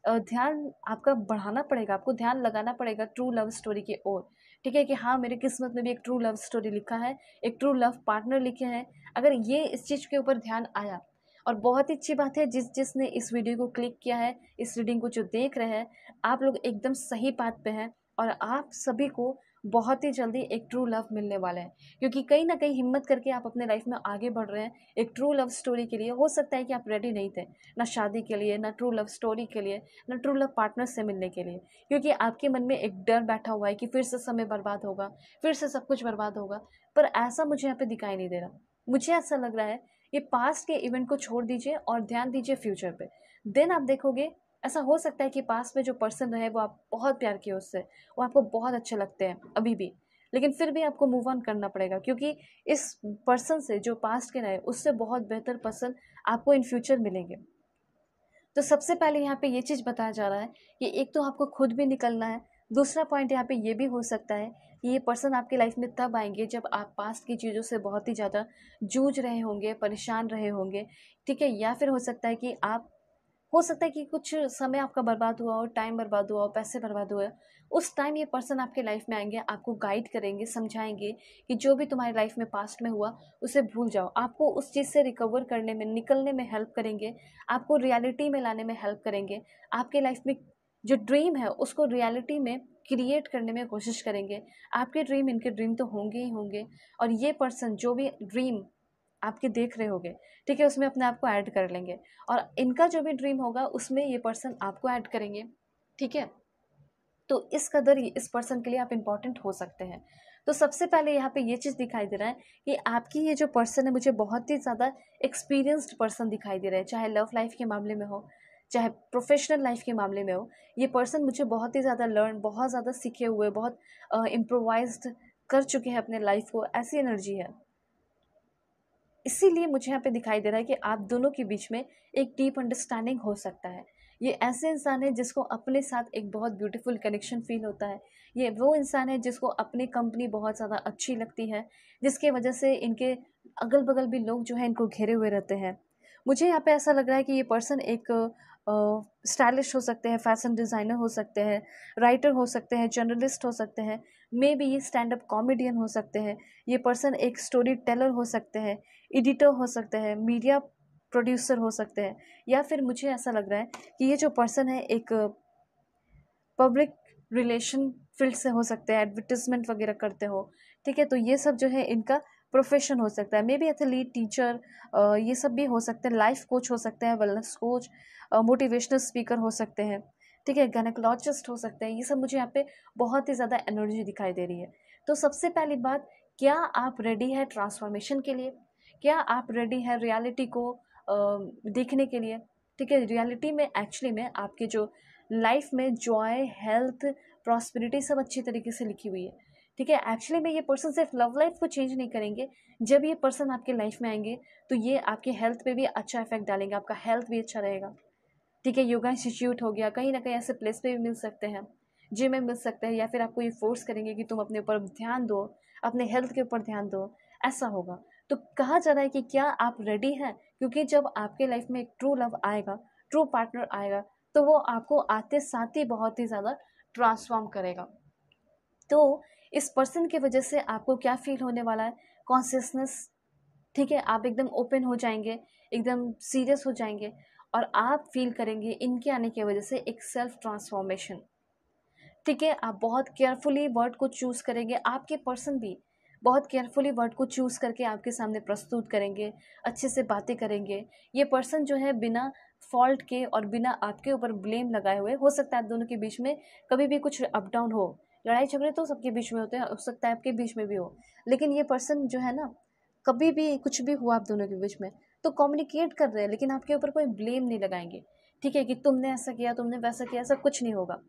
ध्यान आपका बढ़ाना पड़ेगा आपको ध्यान लगाना पड़ेगा ट्रू लव स्टोरी की ओर ठीक है कि हाँ मेरे किस्मत में भी एक ट्रू लव स्टोरी लिखा है एक ट्रू लव पार्टनर लिखे हैं अगर ये इस चीज़ के ऊपर ध्यान आया और बहुत ही अच्छी बात है जिस जिसने इस वीडियो को क्लिक किया है इस रीडिंग को जो देख रहे हैं आप लोग एकदम सही बात पे हैं और आप सभी को बहुत ही जल्दी एक ट्रू लव मिलने वाला है क्योंकि कहीं ना कहीं हिम्मत करके आप अपने लाइफ में आगे बढ़ रहे हैं एक ट्रू लव स्टोरी के लिए हो सकता है कि आप रेडी नहीं थे ना शादी के लिए ना ट्रू लव स्टोरी के लिए ना ट्रू लव पार्टनर से मिलने के लिए क्योंकि आपके मन में एक डर बैठा हुआ है कि फिर से समय बर्बाद होगा फिर से सब कुछ बर्बाद होगा पर ऐसा मुझे यहाँ पर दिखाई नहीं दे रहा मुझे ऐसा लग रहा है ये पास्ट के इवेंट को छोड़ दीजिए और ध्यान दीजिए फ्यूचर पे देन आप देखोगे ऐसा हो सकता है कि पास्ट में जो पर्सन रहे वो आप बहुत प्यार किए उससे वो आपको बहुत अच्छे लगते हैं अभी भी लेकिन फिर भी आपको मूव ऑन करना पड़ेगा क्योंकि इस पर्सन से जो पास्ट के रहे उससे बहुत बेहतर पर्सन आपको इन फ्यूचर मिलेंगे तो सबसे पहले यहाँ पे ये चीज़ बताया जा रहा है कि एक तो आपको खुद भी निकलना है दूसरा पॉइंट यहाँ पे ये भी हो सकता है कि ये पर्सन आपकी लाइफ में तब आएंगे जब आप पास्ट की चीज़ों से बहुत ही ज़्यादा जूझ रहे होंगे परेशान रहे होंगे ठीक है या फिर हो सकता है कि आप हो सकता है कि कुछ समय आपका बर्बाद हुआ हो टाइम बर्बाद हुआ हो पैसे बर्बाद हुए उस टाइम ये पर्सन आपके लाइफ में आएंगे आपको गाइड करेंगे समझाएंगे कि जो भी तुम्हारी लाइफ में पास्ट में हुआ उसे भूल जाओ आपको उस चीज़ से रिकवर करने में निकलने में हेल्प करेंगे आपको रियलिटी में लाने में हेल्प करेंगे आपके लाइफ में जो ड्रीम है उसको रियलिटी में क्रिएट करने में कोशिश करेंगे आपके ड्रीम इनके ड्रीम तो होंगे ही होंगे और ये पर्सन जो भी ड्रीम आपके देख रहे होंगे ठीक है उसमें अपने आप को ऐड कर लेंगे और इनका जो भी ड्रीम होगा उसमें ये पर्सन आपको ऐड करेंगे ठीक है तो इस कदर इस पर्सन के लिए आप इम्पॉर्टेंट हो सकते हैं तो सबसे पहले यहाँ पे ये चीज़ दिखाई दे रहा है कि आपकी ये जो पर्सन है मुझे बहुत ही ज़्यादा एक्सपीरियंस्ड पर्सन दिखाई दे रहा है चाहे लव लाइफ के मामले में हो चाहे प्रोफेशनल लाइफ के मामले में हो ये पर्सन मुझे बहुत ही ज़्यादा लर्न बहुत ज़्यादा सीखे हुए बहुत इम्प्रोवाइज uh, कर चुके हैं अपने लाइफ को ऐसी एनर्जी है इसीलिए मुझे यहाँ पे दिखाई दे रहा है कि आप दोनों के बीच में एक डीप अंडरस्टैंडिंग हो सकता है ये ऐसे इंसान है जिसको अपने साथ एक बहुत ब्यूटीफुल कनेक्शन फील होता है ये वो इंसान है जिसको अपनी कंपनी बहुत ज़्यादा अच्छी लगती है जिसके वजह से इनके अगल बगल भी लोग जो है इनको घेरे हुए रहते हैं मुझे यहाँ पे ऐसा लग रहा है कि ये पर्सन एक स्टाइलिश हो सकते हैं फैशन डिज़ाइनर हो सकते हैं राइटर हो सकते हैं जर्नलिस्ट हो सकते हैं मे बी ये स्टैंड अप कॉमेडियन हो सकते हैं ये पर्सन एक स्टोरी टेलर हो सकते हैं एडिटर हो सकते हैं मीडिया प्रोड्यूसर हो सकते हैं या फिर मुझे ऐसा लग रहा है कि ये जो पर्सन है एक पब्लिक रिलेशन फील्ड से हो सकते हैं एडवर्टिजमेंट वगैरह करते हो ठीक है तो ये सब जो है इनका प्रोफेशन हो सकता है मे बी एथलीट टीचर ये सब भी हो सकते हैं लाइफ कोच हो सकते हैं वेलनेस कोच मोटिवेशनल स्पीकर हो सकते हैं ठीक है गैनकोलॉजिस्ट हो सकते हैं ये सब मुझे यहाँ पे बहुत ही ज़्यादा एनर्जी दिखाई दे रही है तो सबसे पहली बात क्या आप रेडी है ट्रांसफॉर्मेशन के लिए क्या आप रेडी है रियलिटी को देखने के लिए ठीक है रियलिटी में एक्चुअली में आपके जो लाइफ में जॉय हेल्थ प्रॉस्पेरिटी सब अच्छी तरीके से लिखी हुई है ठीक है एक्चुअली में ये पर्सन सिर्फ लव लाइफ को चेंज नहीं करेंगे जब ये पर्सन आपके लाइफ में आएंगे तो ये आपके हेल्थ पे भी अच्छा इफेक्ट डालेंगे आपका हेल्थ भी अच्छा रहेगा ठीक है योगा इंस्टीट्यूट हो गया कहीं ना कहीं ऐसे प्लेस पे भी मिल सकते हैं जिम में मिल सकते हैं या फिर आपको ये फोर्स करेंगे कि तुम अपने ऊपर ध्यान दो अपने हेल्थ के ऊपर ध्यान दो ऐसा होगा तो कहा जा रहा है कि क्या आप रेडी हैं क्योंकि जब आपके लाइफ में एक ट्रू लव आएगा ट्रू पार्टनर आएगा तो वो आपको आते साथ ही बहुत ही ज़्यादा ट्रांसफॉर्म करेगा तो इस पर्सन की वजह से आपको क्या फील होने वाला है कॉन्सियसनेस ठीक है आप एकदम ओपन हो जाएंगे एकदम सीरियस हो जाएंगे और आप फील करेंगे इनके आने की वजह से एक सेल्फ ट्रांसफॉर्मेशन ठीक है आप बहुत केयरफुली वर्ड को चूज़ करेंगे आपके पर्सन भी बहुत केयरफुली वर्ड को चूज़ करके आपके सामने प्रस्तुत करेंगे अच्छे से बातें करेंगे ये पर्सन जो है बिना फॉल्ट के और बिना आपके ऊपर ब्लेम लगाए हुए हो सकता है आप दोनों के बीच में कभी भी कुछ अप डाउन हो लड़ाई झगड़े तो सबके बीच में होते हैं हो सकता है आपके बीच में भी हो लेकिन ये पर्सन जो है ना कभी भी कुछ भी हुआ आप दोनों के बीच में तो कम्युनिकेट कर रहे हैं लेकिन आपके ऊपर कोई ब्लेम नहीं लगाएंगे ठीक है कि तुमने ऐसा किया तुमने वैसा किया ऐसा कुछ नहीं होगा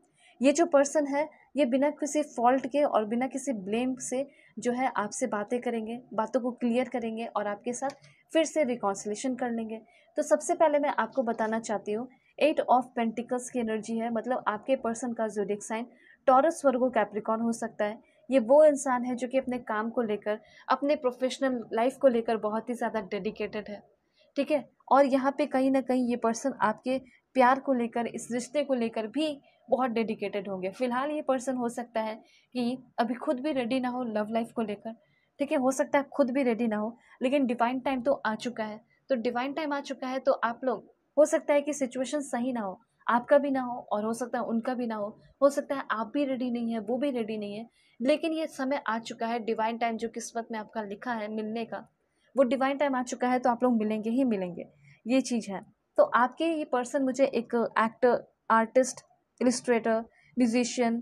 ये जो पर्सन है ये बिना किसी फॉल्ट के और बिना किसी ब्लेम से जो है आपसे बातें करेंगे बातों को क्लियर करेंगे और आपके साथ फिर से रिकॉन्सलेशन कर लेंगे तो सबसे पहले मैं आपको बताना चाहती हूँ एट ऑफ पेंटिकल्स की एनर्जी है मतलब आपके पर्सन का zodiac sign Taurus Virgo Capricorn हो सकता है ये वो इंसान है जो कि अपने काम को लेकर अपने प्रोफेशनल लाइफ को लेकर बहुत ही ज़्यादा डेडिकेटेड है ठीक है और यहाँ पे कहीं ना कहीं ये पर्सन आपके प्यार को लेकर इस रिश्ते को लेकर भी बहुत डेडिकेटेड होंगे फिलहाल ये पर्सन हो सकता है कि अभी खुद भी रेडी ना हो लव लाइफ को लेकर ठीक है हो सकता है खुद भी रेडी ना हो लेकिन डिवाइन टाइम तो आ चुका है तो डिवाइन टाइम आ चुका है तो आप लोग हो सकता है कि सिचुएशन सही ना हो आपका भी ना हो और हो सकता है उनका भी ना हो हो सकता है आप भी रेडी नहीं है वो भी रेडी नहीं है लेकिन ये समय आ चुका है डिवाइन टाइम जो किस्मत में आपका लिखा है मिलने का वो डिवाइन टाइम आ चुका है तो आप लोग मिलेंगे ही मिलेंगे ये चीज़ है तो आपके ये पर्सन मुझे एक actor artist illustrator musician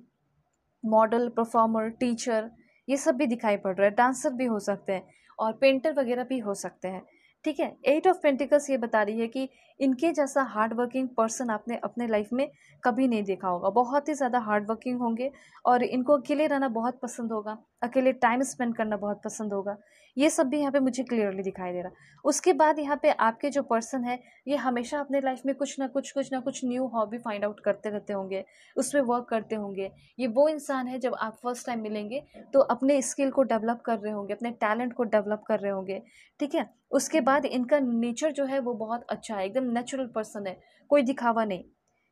model performer teacher ये सब भी दिखाई पड़ रहा है डांसर भी हो सकते हैं और पेंटर वगैरह भी हो सकते हैं ठीक है एट ऑफ पेंटिकल्स ये बता रही है कि इनके जैसा हार्ड वर्किंग पर्सन आपने अपने लाइफ में कभी नहीं देखा होगा बहुत ही ज़्यादा हार्ड वर्किंग होंगे और इनको अकेले रहना बहुत पसंद होगा अकेले टाइम स्पेंड करना बहुत पसंद होगा ये सब भी यहाँ पे मुझे क्लियरली दिखाई दे रहा उसके बाद यहाँ पे आपके जो पर्सन है ये हमेशा अपने लाइफ में कुछ ना कुछ कुछ ना कुछ न्यू हॉबी फाइंड आउट करते रहते होंगे उस पर वर्क करते होंगे ये वो इंसान है जब आप फर्स्ट टाइम मिलेंगे तो अपने स्किल को डेवलप कर रहे होंगे अपने टैलेंट को डेवलप कर रहे होंगे ठीक है उसके बाद इनका नेचर जो है वो बहुत अच्छा है एकदम नेचुरल पर्सन है कोई दिखावा नहीं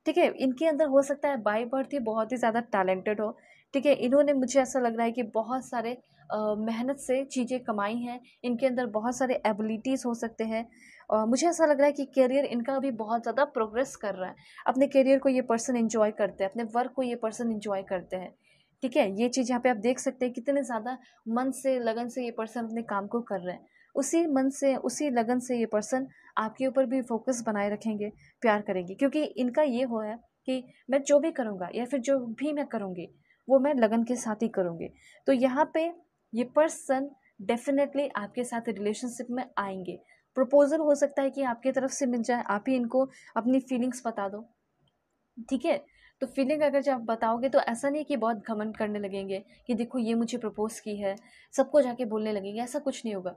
ठीक है इनके अंदर हो सकता है बाई बर्थ ही बहुत ही ज़्यादा टैलेंटेड हो ठीक है इन्होंने मुझे ऐसा लग रहा है कि बहुत सारे मेहनत से चीज़ें कमाई हैं इनके अंदर बहुत सारे एबिलिटीज़ हो सकते हैं और मुझे ऐसा लग रहा है कि करियर इनका भी बहुत ज़्यादा प्रोग्रेस कर रहा है अपने करियर को ये पर्सन इन्जॉय करते हैं अपने वर्क को ये पर्सन इन्जॉय करते हैं ठीक है ये चीज़ यहाँ पे आप देख सकते हैं कितने ज़्यादा मन से लगन से ये पर्सन अपने काम को कर रहे हैं उसी मन से उसी लगन से ये पर्सन आपके ऊपर भी फोकस बनाए रखेंगे प्यार करेंगे क्योंकि इनका ये हो है कि मैं जो भी करूँगा या फिर जो भी मैं करूँगी वो मैं लगन के साथ ही करूँगी तो यहाँ पे ये पर्सन डेफिनेटली आपके साथ रिलेशनशिप में आएंगे प्रपोज़ल हो सकता है कि आपकी तरफ से मिल जाए आप ही इनको अपनी फीलिंग्स बता दो ठीक है तो फीलिंग अगर जब आप बताओगे तो ऐसा नहीं कि बहुत घमंड करने लगेंगे कि देखो ये मुझे प्रपोज़ की है सबको जाके बोलने लगेंगे ऐसा कुछ नहीं होगा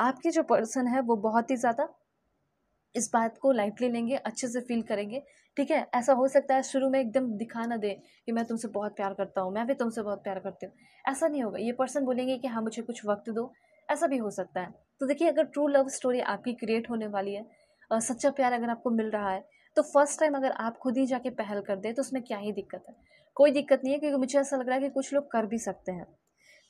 आपके जो पर्सन है वो बहुत ही ज़्यादा इस बात को लाइटली लेंगे अच्छे से फील करेंगे ठीक है ऐसा हो सकता है शुरू में एकदम दिखा ना दे कि मैं तुमसे बहुत प्यार करता हूँ मैं भी तुमसे बहुत प्यार करती हूँ ऐसा नहीं होगा ये पर्सन बोलेंगे कि हाँ मुझे कुछ वक्त दो ऐसा भी हो सकता है तो देखिए अगर ट्रू लव स्टोरी आपकी क्रिएट होने वाली है और सच्चा प्यार अगर आपको मिल रहा है तो फर्स्ट टाइम अगर आप खुद ही जाके पहल कर दें तो उसमें क्या ही दिक्कत है कोई दिक्कत नहीं है क्योंकि मुझे ऐसा लग रहा है कि कुछ लोग कर भी सकते हैं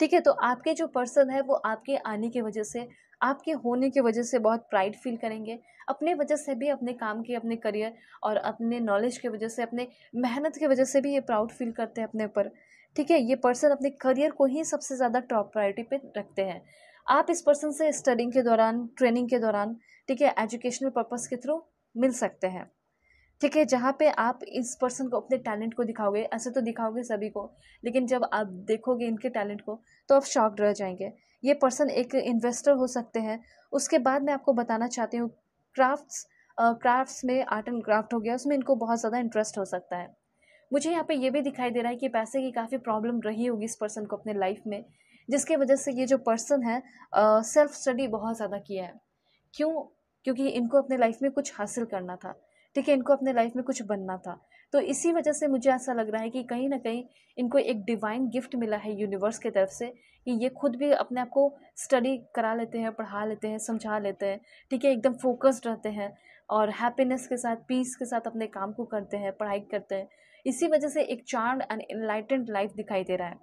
ठीक है तो आपके जो पर्सन है वो आपके आने की वजह से आपके होने की वजह से बहुत प्राइड फील करेंगे अपने वजह से भी अपने काम के अपने करियर और अपने नॉलेज की वजह से अपने मेहनत की वजह से भी ये प्राउड फील करते हैं अपने ऊपर ठीक है ये पर्सन अपने करियर को ही सबसे ज़्यादा टॉप प्रायोरिटी पे रखते हैं आप इस पर्सन से स्टडिंग के दौरान ट्रेनिंग के दौरान ठीक है एजुकेशनल पर्पज़ के थ्रू मिल सकते हैं ठीक है जहाँ पे आप इस पर्सन को अपने टैलेंट को दिखाओगे ऐसे तो दिखाओगे सभी को लेकिन जब आप देखोगे इनके टैलेंट को तो आप शॉक्ड रह जाएंगे ये पर्सन एक इन्वेस्टर हो सकते हैं उसके बाद मैं आपको बताना चाहती हूँ क्राफ्ट्स क्राफ्ट्स में आर्ट एंड क्राफ्ट हो गया उसमें इनको बहुत ज़्यादा इंटरेस्ट हो सकता है मुझे यहाँ पे ये भी दिखाई दे रहा है कि पैसे की काफ़ी प्रॉब्लम रही होगी इस पर्सन को अपने लाइफ में जिसके वजह से ये जो पर्सन है सेल्फ स्टडी बहुत ज़्यादा किया है क्यों क्योंकि इनको अपने लाइफ में कुछ हासिल करना था ठीक है इनको अपने लाइफ में कुछ बनना था तो इसी वजह से मुझे ऐसा लग रहा है कि कहीं ना कहीं इनको एक डिवाइन गिफ्ट मिला है यूनिवर्स की तरफ से कि ये खुद भी अपने आप को स्टडी करा लेते हैं पढ़ा लेते हैं समझा लेते हैं ठीक है एकदम फोकस्ड रहते हैं और हैप्पीनेस के साथ पीस के साथ अपने काम को करते हैं पढ़ाई करते हैं इसी वजह से एक चार्ड एंड एनलाइटेंड लाइफ दिखाई दे रहा है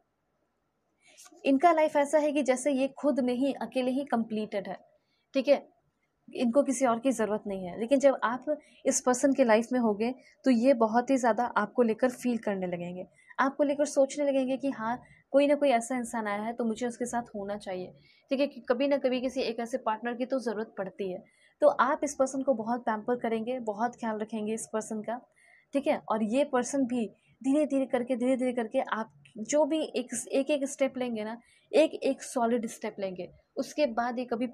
इनका लाइफ ऐसा है कि जैसे ये खुद में ही अकेले ही कंप्लीटेड है ठीक है इनको किसी और की ज़रूरत नहीं है लेकिन जब आप इस पर्सन के लाइफ में होंगे तो ये बहुत ही ज़्यादा आपको लेकर फील करने लगेंगे आपको लेकर सोचने लगेंगे कि हाँ कोई ना कोई ऐसा इंसान आया है तो मुझे उसके साथ होना चाहिए ठीक है कभी ना कभी किसी एक ऐसे पार्टनर की तो ज़रूरत पड़ती है तो आप इस पर्सन को बहुत पैम्पर करेंगे बहुत ख्याल रखेंगे इस पर्सन का ठीक है और ये पर्सन भी धीरे धीरे करके धीरे धीरे करके आप जो भी एक एक, एक स्टेप लेंगे ना एक एक सॉलिड स्टेप लेंगे उसके बाद ये कभी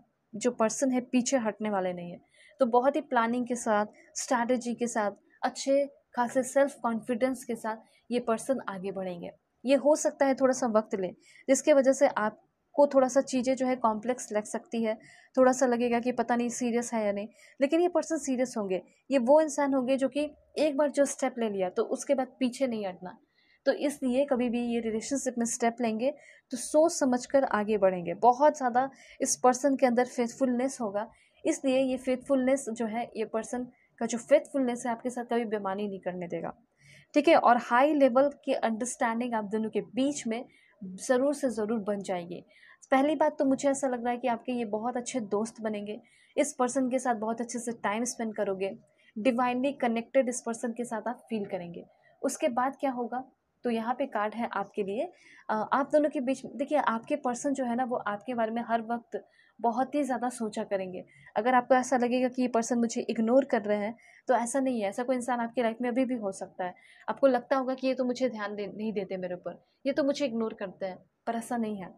जो पर्सन है पीछे हटने वाले नहीं है तो बहुत ही प्लानिंग के साथ स्ट्रैटेजी के साथ अच्छे खासे सेल्फ कॉन्फिडेंस के साथ ये पर्सन आगे बढ़ेंगे ये हो सकता है थोड़ा सा वक्त ले जिसके वजह से आपको थोड़ा सा चीज़ें जो है कॉम्प्लेक्स लग सकती है थोड़ा सा लगेगा कि पता नहीं सीरियस है या नहीं लेकिन ये पर्सन सीरियस होंगे ये वो इंसान होंगे जो कि एक बार जो स्टेप ले लिया तो उसके बाद पीछे नहीं हटना तो इसलिए कभी भी ये रिलेशनशिप में स्टेप लेंगे तो सोच समझ कर आगे बढ़ेंगे बहुत ज़्यादा इस पर्सन के अंदर फेथफुलनेस होगा इसलिए ये फेथफुलनेस जो है ये पर्सन का जो फेथफुलनेस है आपके साथ कभी बेमानी नहीं करने देगा ठीक है और हाई लेवल की अंडरस्टैंडिंग आप दोनों के बीच में ज़रूर से ज़रूर बन जाएगी पहली बात तो मुझे ऐसा लग रहा है कि आपके ये बहुत अच्छे दोस्त बनेंगे इस पर्सन के साथ बहुत अच्छे से टाइम स्पेंड करोगे डिवाइनली कनेक्टेड इस पर्सन के साथ आप फील करेंगे उसके बाद क्या होगा तो यहाँ पे कार्ड है आपके लिए आप दोनों के बीच देखिए आपके पर्सन जो है ना वो आपके बारे में हर वक्त बहुत ही ज़्यादा सोचा करेंगे अगर आपको ऐसा लगेगा कि ये पर्सन मुझे इग्नोर कर रहे हैं तो ऐसा नहीं है ऐसा कोई इंसान आपकी लाइफ में अभी भी हो सकता है आपको लगता होगा कि ये तो मुझे ध्यान दे नहीं देते मेरे ऊपर ये तो मुझे इग्नोर करते हैं पर ऐसा नहीं है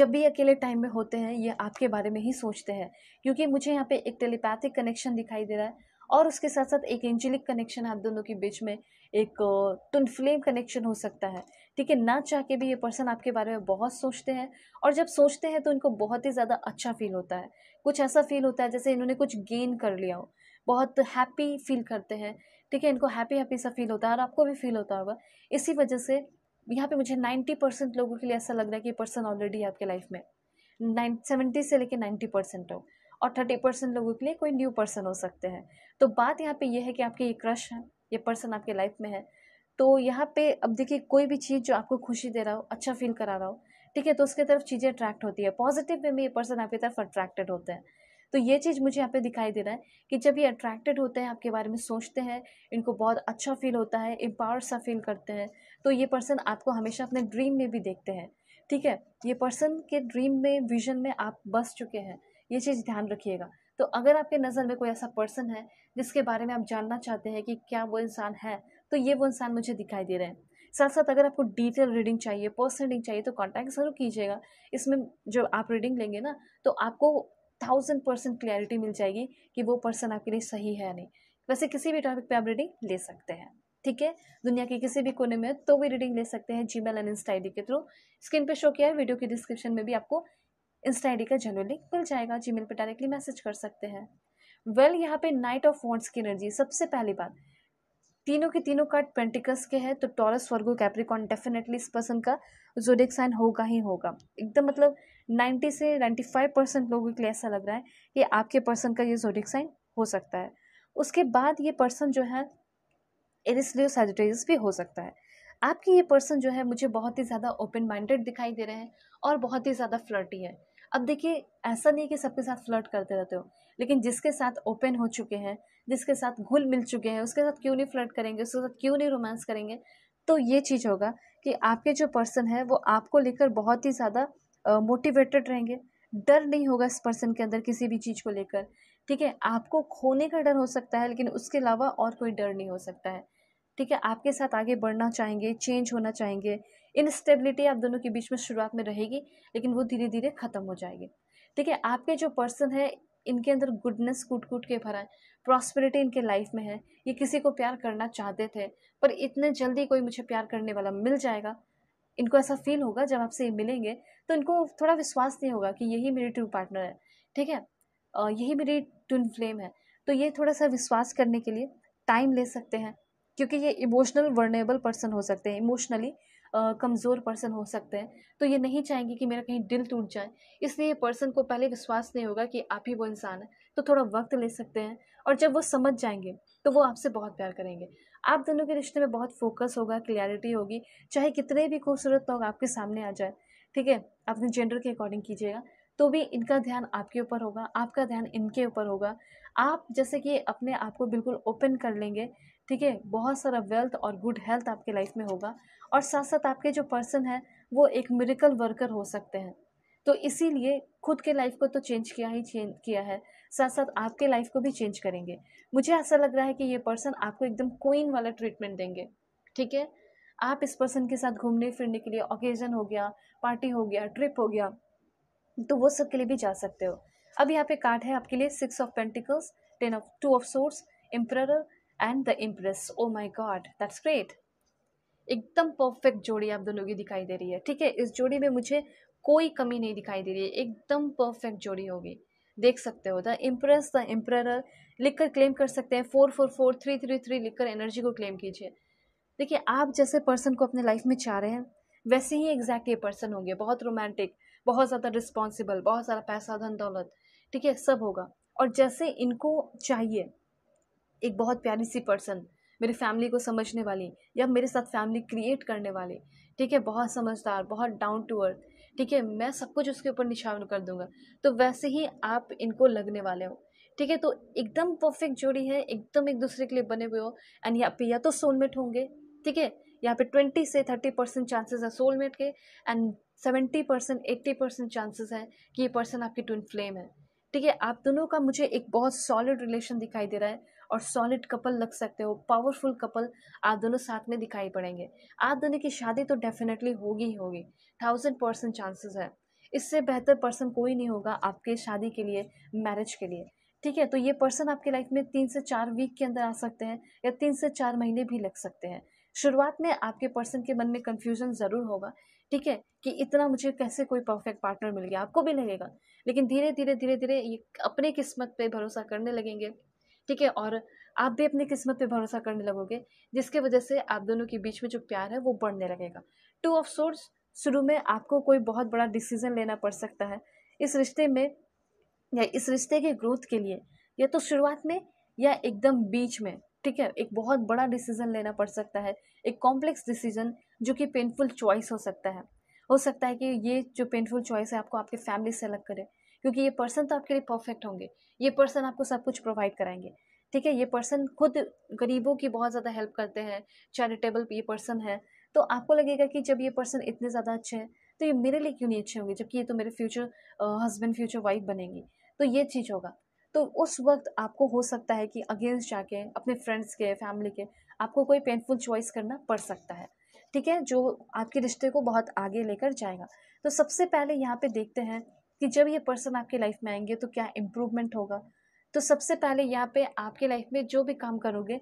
जब भी अकेले टाइम में होते हैं ये आपके बारे में ही सोचते हैं क्योंकि मुझे यहाँ पे एक टेलीपैथिक कनेक्शन दिखाई दे रहा है और उसके साथ साथ एक एंजेलिक कनेक्शन आप दोनों के बीच में एक टन फ्लेम कनेक्शन हो सकता है ठीक है ना चाह के भी ये पर्सन आपके बारे में बहुत सोचते हैं और जब सोचते हैं तो इनको बहुत ही ज़्यादा अच्छा फील होता है कुछ ऐसा फील होता है जैसे इन्होंने कुछ गेन कर लिया हो बहुत हैप्पी फील करते हैं ठीक है इनको हैप्पी हैप्पी सा फील होता है और आपको भी फील होता होगा इसी वजह से यहाँ पे मुझे नाइन्टी परसेंट लोगों के लिए ऐसा लग रहा है कि पर्सन ऑलरेडी आपके लाइफ में नाइन सेवेंटी से लेके नाइन्टी परसेंट हो और थर्टी परसेंट लोगों के लिए कोई न्यू पर्सन हो सकते हैं तो बात यहाँ पे ये है कि आपके ये क्रश है ये पर्सन आपके लाइफ में है तो यहाँ पे अब देखिए कोई भी चीज़ जो आपको खुशी दे रहा हो अच्छा फील करा रहा हो ठीक है तो उसके तरफ चीज़ें अट्रैक्ट होती है पॉजिटिव वे में ये पर्सन आपकी तरफ अट्रैक्टेड होते हैं तो ये चीज़ मुझे यहाँ पे दिखाई दे रहा है कि जब ये अट्रैक्टेड होते हैं आपके बारे में सोचते हैं इनको बहुत अच्छा फील होता है एम्पावर सा फील करते हैं तो ये पर्सन आपको हमेशा अपने ड्रीम में भी देखते हैं ठीक है ये पर्सन के ड्रीम में विजन में आप बस चुके हैं ये चीज़ ध्यान रखिएगा तो अगर आपके नज़र में कोई ऐसा पर्सन है जिसके बारे में आप जानना चाहते हैं कि क्या वो इंसान है तो ये वो इंसान मुझे दिखाई दे रहे हैं साथ साथ अगर आपको डिटेल रीडिंग चाहिए पर्सनल रीडिंग चाहिए तो कॉन्टैक्ट ज़रूर कीजिएगा इसमें जब आप रीडिंग लेंगे ना तो आपको थाउजेंड परसेंट क्लैरिटी मिल जाएगी कि वो पर्सन आपके लिए सही है या नहीं वैसे किसी भी टॉपिक पे आप रीडिंग ले सकते हैं ठीक है दुनिया के किसी भी कोने में तो भी रीडिंग ले सकते हैं जी मेल एंड इंस्टा के थ्रू स्क्रीन पे शो किया है वीडियो के डिस्क्रिप्शन में भी आपको इंस्टा आई डी का जनरल लिंक मिल जाएगा जी मेल पर डायरेक्टली मैसेज कर सकते हैं वेल well, यहाँ पे नाइट ऑफ वॉन्ट्स की एनर्जी सबसे पहली बात तीनों के तीनों कार्ड पेंटिकस के हैं तो टॉरस वर्गो कैप्रिकॉन डेफिनेटली इस पर्सन का जोडिक साइन होगा ही होगा एकदम मतलब नाइन्टी से नाइन्टी फाइव परसेंट लोगों के लिए ऐसा लग रहा है कि आपके पर्सन का ये जोडिक साइन हो सकता है उसके बाद ये पर्सन जो है एरिसलियो सेजिटेरियस भी हो सकता है आपकी ये पर्सन जो है मुझे बहुत ही ज़्यादा ओपन माइंडेड दिखाई दे रहे हैं और बहुत ही ज़्यादा फ्लर्टी है अब देखिए ऐसा नहीं कि सबके साथ फ्लर्ट करते रहते हो लेकिन जिसके साथ ओपन हो चुके हैं जिसके साथ घुल मिल चुके हैं उसके साथ क्यों नहीं फ्लर्ट करेंगे उसके साथ क्यों नहीं रोमांस करेंगे तो ये चीज़ होगा कि आपके जो पर्सन है वो आपको लेकर बहुत ही ज़्यादा मोटिवेटेड रहेंगे डर नहीं होगा इस पर्सन के अंदर किसी भी चीज़ को लेकर ठीक है आपको खोने का डर हो सकता है लेकिन उसके अलावा और कोई डर नहीं हो सकता है ठीक है आपके साथ आगे बढ़ना चाहेंगे चेंज होना चाहेंगे इनस्टेबिलिटी आप दोनों के बीच में शुरुआत में रहेगी लेकिन वो धीरे धीरे ख़त्म हो जाएगी ठीक है आपके जो पर्सन है इनके अंदर गुडनेस कूट कूट के भरा है प्रॉस्पेरिटी इनके लाइफ में है ये किसी को प्यार करना चाहते थे पर इतने जल्दी कोई मुझे प्यार करने वाला मिल जाएगा इनको ऐसा फील होगा जब आपसे ये मिलेंगे तो इनको थोड़ा विश्वास नहीं होगा कि यही मेरी ट्रू पार्टनर है ठीक है यही मेरी ट्विन फ्लेम है तो ये थोड़ा सा विश्वास करने के लिए टाइम ले सकते हैं क्योंकि ये इमोशनल वर्नेबल पर्सन हो सकते हैं इमोशनली कमज़ोर पर्सन हो सकते हैं तो ये नहीं चाहेंगे कि मेरा कहीं दिल टूट जाए इसलिए पर्सन को पहले विश्वास नहीं होगा कि आप ही वो इंसान है तो थोड़ा वक्त ले सकते हैं और जब वो समझ जाएंगे तो वो आपसे बहुत प्यार करेंगे आप दोनों के रिश्ते में बहुत फोकस होगा क्लियरिटी होगी चाहे कितने भी खूबसूरत लोग आपके सामने आ जाए ठीक है अपने जेंडर के अकॉर्डिंग कीजिएगा तो भी इनका ध्यान आपके ऊपर होगा आपका ध्यान इनके ऊपर होगा आप जैसे कि अपने आप को बिल्कुल ओपन कर लेंगे ठीक है बहुत सारा वेल्थ और गुड हेल्थ आपके लाइफ में होगा और साथ साथ आपके जो पर्सन है वो एक मेरिकल वर्कर हो सकते हैं तो इसीलिए खुद के लाइफ को तो चेंज किया ही चेंज किया है साथ साथ आपके लाइफ को भी चेंज करेंगे मुझे ऐसा लग रहा है कि ये पर्सन आपको एकदम क्वीन वाला ट्रीटमेंट देंगे ठीक है आप इस पर्सन के साथ घूमने फिरने के लिए ओकेजन हो गया पार्टी हो गया ट्रिप हो गया तो वो सब के लिए भी जा सकते हो अब यहाँ पे कार्ड है आपके लिए six of pentacles ten of two of swords emperor and the empress oh my god that's great एकदम परफेक्ट जोड़ी आप दोनों की दिखाई दे रही है ठीक है इस जोड़ी में मुझे कोई कमी नहीं दिखाई दे रही है एकदम परफेक्ट जोड़ी होगी देख सकते हो द इम्प्रेस द लिख लिखकर क्लेम कर सकते हैं four four four three three three लिखकर एनर्जी को क्लेम कीजिए देखिए आप जैसे पर्सन को अपने लाइफ में चाह रहे हैं वैसे ही एग्जैक्ट ये पर्सन होंगे बहुत रोमांटिक बहुत ज़्यादा रिस्पॉन्सिबल बहुत सारा पैसा धन दौलत ठीक है सब होगा और जैसे इनको चाहिए एक बहुत प्यारी सी पर्सन मेरी फैमिली को समझने वाली या मेरे साथ फैमिली क्रिएट करने वाली ठीक है बहुत समझदार बहुत डाउन टू अर्थ ठीक है मैं सब कुछ उसके ऊपर निशान कर दूंगा तो वैसे ही आप इनको लगने वाले हो ठीक है तो एकदम परफेक्ट जोड़ी है एकदम एक दूसरे के लिए बने हुए हो एंड यहाँ पे या तो सोलमेट होंगे ठीक है यहाँ पे ट्वेंटी से थर्टी परसेंट चांसेस है सोलमेट के and seventy percent eighty percent chances है कि ये पर्सन आपकी ट्विन फ्लेम है ठीक है आप दोनों का मुझे एक बहुत सॉलिड रिलेशन दिखाई दे रहा है और सॉलिड कपल लग सकते हो पावरफुल कपल आप दोनों साथ में दिखाई पड़ेंगे आप दोनों की शादी तो डेफिनेटली होगी ही होगी थाउजेंड परसेंट चांसेस है इससे बेहतर पर्सन कोई नहीं होगा आपके शादी के लिए मैरिज के लिए ठीक है तो ये पर्सन आपके लाइफ में तीन से चार वीक के अंदर आ सकते हैं या तीन से चार महीने भी लग सकते हैं शुरुआत में आपके पर्सन के मन में कन्फ्यूजन ज़रूर होगा ठीक है कि इतना मुझे कैसे कोई परफेक्ट पार्टनर मिल गया आपको भी लगेगा लेकिन धीरे धीरे धीरे धीरे ये अपने किस्मत पे भरोसा करने लगेंगे ठीक है और आप भी अपनी किस्मत पे भरोसा करने लगोगे जिसके वजह से आप दोनों के बीच में जो प्यार है वो बढ़ने लगेगा टू ऑफ सोर्स शुरू में आपको कोई बहुत बड़ा डिसीजन लेना पड़ सकता है इस रिश्ते में या इस रिश्ते के ग्रोथ के लिए या तो शुरुआत में या एकदम बीच में ठीक है एक बहुत बड़ा डिसीजन लेना पड़ सकता है एक कॉम्प्लेक्स डिसीजन जो कि पेनफुल चॉइस हो सकता है हो सकता है कि ये जो पेनफुल चॉइस है आपको आपके फैमिली से अलग करे क्योंकि ये पर्सन तो आपके लिए परफेक्ट होंगे ये पर्सन आपको सब कुछ प्रोवाइड कराएंगे ठीक है ये पर्सन खुद गरीबों की बहुत ज़्यादा हेल्प करते हैं चैरिटेबल ये पर्सन है तो आपको लगेगा कि जब ये पर्सन इतने ज़्यादा अच्छे हैं तो ये मेरे लिए क्यों नहीं अच्छे होंगे जबकि ये तो मेरे फ्यूचर हस्बैंड फ्यूचर वाइफ बनेंगी तो ये चीज़ होगा तो उस वक्त आपको हो सकता है कि अगेंस्ट जाके अपने फ्रेंड्स के फैमिली के आपको कोई पेनफुल चॉइस करना पड़ सकता है ठीक है जो आपके रिश्ते को बहुत आगे लेकर जाएगा तो सबसे पहले यहाँ पे देखते हैं कि जब ये पर्सन आपकी लाइफ में आएंगे तो क्या इम्प्रूवमेंट होगा तो सबसे पहले यहाँ पे आपके लाइफ में जो भी काम करोगे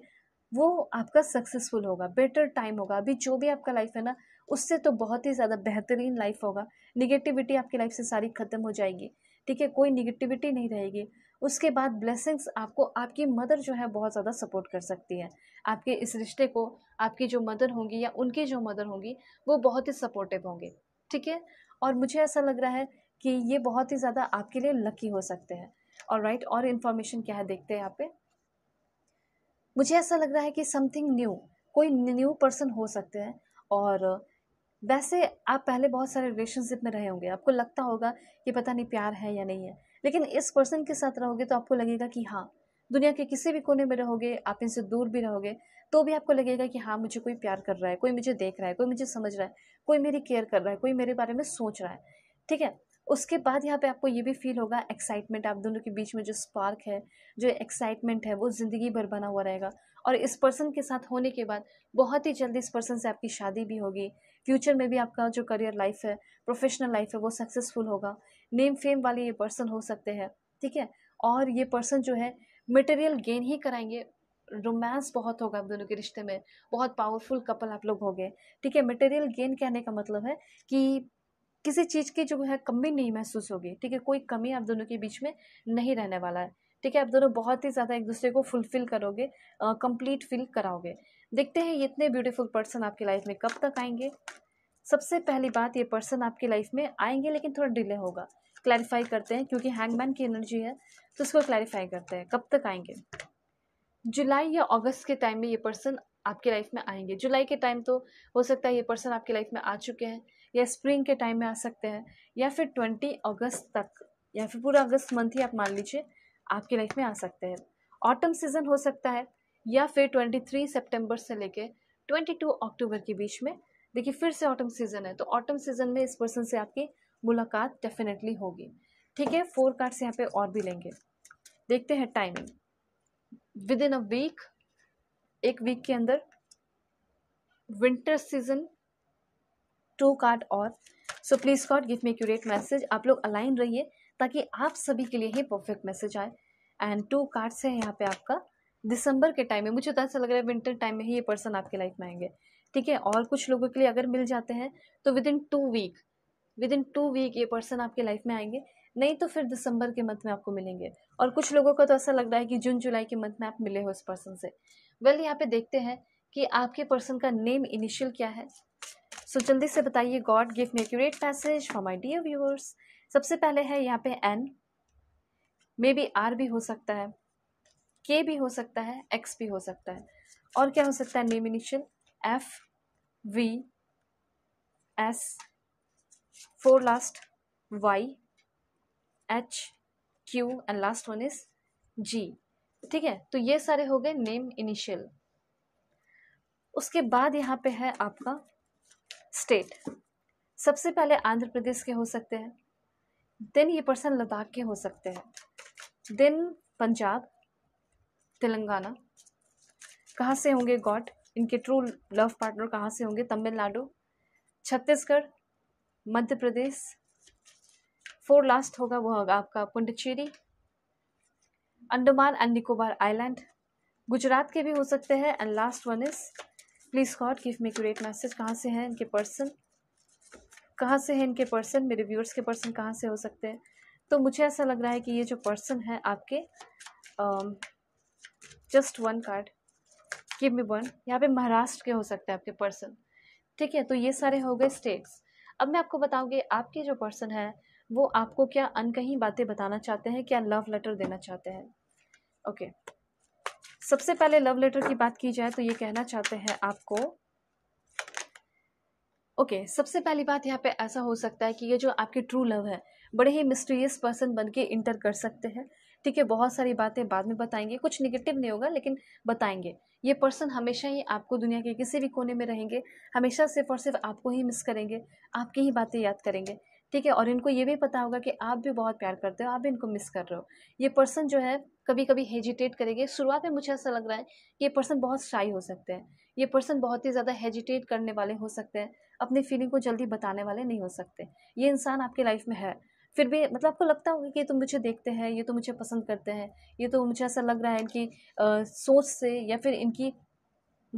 वो आपका सक्सेसफुल होगा बेटर टाइम होगा अभी जो भी आपका लाइफ है ना उससे तो बहुत ही ज़्यादा बेहतरीन लाइफ होगा निगेटिविटी आपकी लाइफ से सारी ख़त्म हो जाएगी ठीक है कोई निगेटिविटी नहीं रहेगी उसके बाद ब्लेसिंग्स आपको आपकी मदर जो है बहुत ज़्यादा सपोर्ट कर सकती है आपके इस रिश्ते को आपकी जो मदर होंगी या उनकी जो मदर होंगी वो बहुत ही सपोर्टिव होंगे ठीक है और मुझे ऐसा लग रहा है कि ये बहुत ही ज़्यादा आपके लिए लकी हो सकते हैं और राइट और इन्फॉर्मेशन क्या है देखते हैं यहाँ पे मुझे ऐसा लग रहा है कि समथिंग न्यू कोई न्यू पर्सन हो सकते हैं और वैसे आप पहले बहुत सारे रिलेशनशिप में रहे होंगे आपको लगता होगा कि पता नहीं प्यार है या नहीं है लेकिन इस पर्सन के साथ रहोगे तो आपको लगेगा कि हाँ दुनिया के किसी भी कोने में रहोगे आप इनसे दूर भी रहोगे तो भी आपको लगेगा कि हाँ मुझे कोई प्यार कर रहा है कोई मुझे देख रहा है कोई मुझे समझ रहा है कोई मेरी केयर कर रहा है कोई मेरे बारे में सोच रहा है ठीक है उसके बाद यहाँ पे आपको ये भी फील होगा एक्साइटमेंट आप दोनों के बीच में जो स्पार्क है जो एक्साइटमेंट है वो ज़िंदगी भर बना हुआ रहेगा और इस पर्सन के साथ होने के बाद बहुत ही जल्दी इस पर्सन से आपकी शादी भी होगी फ्यूचर में भी आपका जो करियर लाइफ है प्रोफेशनल लाइफ है वो सक्सेसफुल होगा नेम फेम वाले ये पर्सन हो सकते हैं ठीक है और ये पर्सन जो है मटेरियल गेन ही कराएंगे रोमांस बहुत होगा आप दोनों के रिश्ते में बहुत पावरफुल कपल आप लोग होंगे ठीक है मटेरियल गेन कहने का मतलब है कि किसी चीज़ की जो है कमी नहीं महसूस होगी ठीक है कोई कमी आप दोनों के बीच में नहीं रहने वाला है ठीक है आप दोनों बहुत ही ज़्यादा एक दूसरे को फुलफ़िल करोगे कंप्लीट फील कराओगे देखते हैं ये इतने ब्यूटीफुल पर्सन आपकी लाइफ में कब तक आएंगे सबसे पहली बात ये पर्सन आपकी लाइफ में आएंगे लेकिन थोड़ा डिले होगा क्लैरिफाई करते हैं क्योंकि हैंगमैन की एनर्जी है तो उसको क्लैरिफाई करते हैं कब तक आएंगे जुलाई या अगस्त के टाइम में ये पर्सन आपकी लाइफ में आएंगे जुलाई के टाइम तो हो सकता है ये पर्सन आपकी लाइफ में आ चुके हैं या स्प्रिंग के टाइम में आ सकते हैं या फिर ट्वेंटी अगस्त तक या फिर पूरा अगस्त मंथ ही आप मान लीजिए आपकी लाइफ में आ सकते हैं ऑटम सीजन हो सकता है या फिर ट्वेंटी थ्री सेप्टेम्बर से लेके ट्वेंटी टू अक्टूबर के बीच में देखिए फिर से ऑटम सीजन है तो ऑटम सीजन में इस पर्सन से आपकी मुलाकात डेफिनेटली होगी ठीक है फोर कार्ड्स यहाँ पे और भी लेंगे देखते हैं timing within a week एक वीक के अंदर विंटर सीजन टू कार्ड और so please God give me accurate message आप लोग अलाइन रहिए ताकि आप सभी के लिए ही परफेक्ट मैसेज आए एंड टू कार्ड्स है यहाँ पे आपका दिसंबर के टाइम में मुझे तो ऐसा लग रहा है विंटर टाइम में ही ये पर्सन आपके लाइफ में आएंगे ठीक है और कुछ लोगों के लिए अगर मिल जाते हैं तो within two week within two week ये पर्सन आपके लाइफ में आएंगे नहीं तो फिर दिसंबर के मंथ में आपको मिलेंगे और कुछ लोगों को तो ऐसा लग रहा है कि जून जुलाई के मंथ में आप मिले हो इस पर्सन से वेल यहाँ पे देखते हैं कि आपके पर्सन का नेम इनिशियल क्या है सो so, जल्दी से बताइए god give me accurate message for my dear viewers सबसे पहले है यहाँ पे एन मे बी आर भी हो सकता है के भी हो सकता है एक्स भी हो सकता है और क्या हो सकता है name initial F V S four last Y H Q and last one is G ठीक है तो ये सारे हो गए नेम इनिशियल उसके बाद यहाँ पे है आपका स्टेट सबसे पहले आंध्र प्रदेश के हो सकते हैं देन ये पर्सन लद्दाख के हो सकते हैं देन पंजाब तेलंगाना कहाँ से होंगे गॉड इनके ट्रू लव पार्टनर कहाँ से होंगे तमिलनाडु छत्तीसगढ़ मध्य प्रदेश फोर लास्ट होगा वो होगा आपका पुंडचेरी अंडमान एंड निकोबार आइलैंड गुजरात के भी हो सकते हैं and last one is please God give me great message कहाँ से हैं इनके पर्सन कहाँ से हैं इनके पर्सन मेरे व्यूअर्स के पर्सन कहाँ से हो सकते हैं तो मुझे ऐसा लग रहा है कि ये जो पर्सन है आपके just one card give me one यहाँ पे महाराष्ट्र के हो सकते हैं आपके पर्सन ठीक है तो ये सारे हो गए स्टेट्स अब मैं आपको बताऊँगी आपके जो पर्सन है वो आपको क्या अनकहीं बातें बताना चाहते हैं क्या लव लेटर देना चाहते हैं ओके okay. सबसे पहले लव लेटर की बात की जाए तो ये कहना चाहते हैं आपको ओके okay, सबसे पहली बात यहाँ पे ऐसा हो सकता है कि ये जो आपकी ट्रू लव है बड़े ही मिस्टीरियस पर्सन बन के इंटर कर सकते हैं ठीक है बहुत सारी बातें बाद में बताएंगे कुछ निगेटिव नहीं होगा लेकिन बताएंगे ये पर्सन हमेशा ही आपको दुनिया के किसी भी कोने में रहेंगे हमेशा सिर्फ और सिर्फ आपको ही मिस करेंगे आपकी ही बातें याद करेंगे ठीक है और इनको ये भी पता होगा कि आप भी बहुत प्यार करते हो आप भी इनको मिस कर रहे हो ये पर्सन जो है कभी कभी हेजिटेट करेंगे शुरुआत में मुझे ऐसा लग रहा है कि ये पर्सन बहुत शाई हो सकते हैं ये पर्सन बहुत ही ज़्यादा हेजिटेट करने वाले हो सकते हैं अपनी फीलिंग को जल्दी बताने वाले नहीं हो सकते ये इंसान आपकी लाइफ में है फिर भी मतलब आपको लगता होगा कि ये तो मुझे देखते हैं ये तो मुझे पसंद करते हैं ये तो मुझे ऐसा लग रहा है इनकी आ, सोच से या फिर इनकी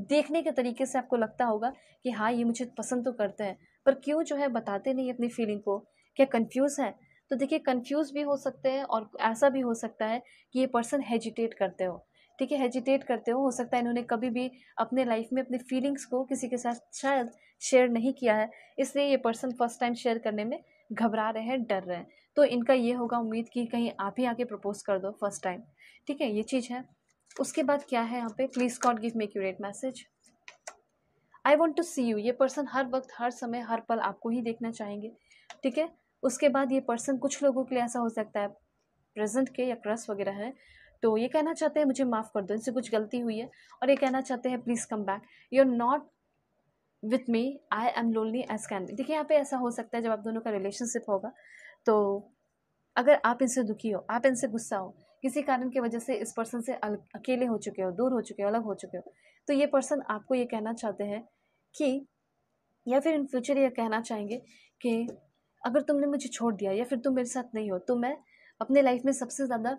देखने के तरीके से आपको लगता होगा कि हाँ ये मुझे पसंद तो करते हैं पर क्यों जो है बताते नहीं अपनी फीलिंग को क्या कंफ्यूज है तो देखिए कंफ्यूज भी हो सकते हैं और ऐसा भी हो सकता है कि ये पर्सन हेजिटेट करते हो ठीक है हेजिटेट करते हो हो सकता है इन्होंने कभी भी अपने लाइफ में अपने फीलिंग्स को किसी के साथ शायद शेयर नहीं किया है इसलिए ये पर्सन फर्स्ट टाइम शेयर करने में घबरा रहे हैं डर रहे हैं तो इनका ये होगा उम्मीद कि कहीं आप ही आके प्रपोज कर दो फर्स्ट टाइम ठीक है ये चीज़ है उसके बाद क्या है यहाँ पे please God give me accurate message I want to see you ये पर्सन हर वक्त हर समय हर पल आपको ही देखना चाहेंगे ठीक है उसके बाद ये पर्सन कुछ लोगों के लिए ऐसा हो सकता है प्रेजेंट के या क्रस वगैरह है तो ये कहना चाहते हैं मुझे माफ़ कर दो इनसे कुछ गलती हुई है और ये कहना चाहते हैं please come back you are not with me I am lonely as can be देखिए यहाँ पे ऐसा हो सकता है जब आप दोनों का रिलेशनशिप होगा तो अगर आप इनसे दुखी हो आप इनसे गुस्सा हो किसी कारण की वजह से इस पर्सन से अकेले हो चुके हो दूर हो चुके हो अलग हो चुके हो तो ये पर्सन आपको ये कहना चाहते हैं कि या फिर इन फ्यूचर ये कहना चाहेंगे कि अगर तुमने मुझे छोड़ दिया या फिर तुम मेरे साथ नहीं हो तो मैं अपने लाइफ में सबसे ज़्यादा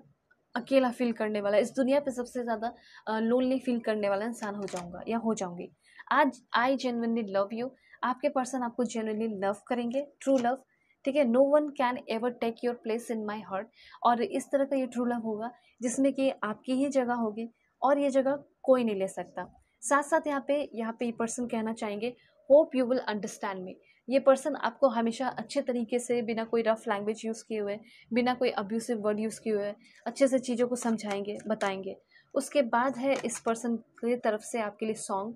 अकेला फील करने वाला इस दुनिया पे सबसे ज़्यादा लोनली फील करने वाला इंसान हो जाऊँगा या हो जाऊँगी आज आई जेनवनली लव यू आपके पर्सन आपको जेनवनली लव करेंगे ट्रू लव ठीक है no one can ever take your place in my heart और इस तरह का ये ट्रू लव होगा जिसमें कि आपकी ही जगह होगी और ये जगह कोई नहीं ले सकता साथ साथ यहाँ पे यहाँ पे ये पर्सन कहना चाहेंगे hope you will understand me ये पर्सन आपको हमेशा अच्छे तरीके से बिना कोई रफ़ लैंग्वेज यूज़ किए हुए बिना कोई अब्यूसिव वर्ड यूज़ किए हुए अच्छे से चीज़ों को समझाएंगे बताएंगे उसके बाद है इस पर्सन की तरफ से आपके लिए song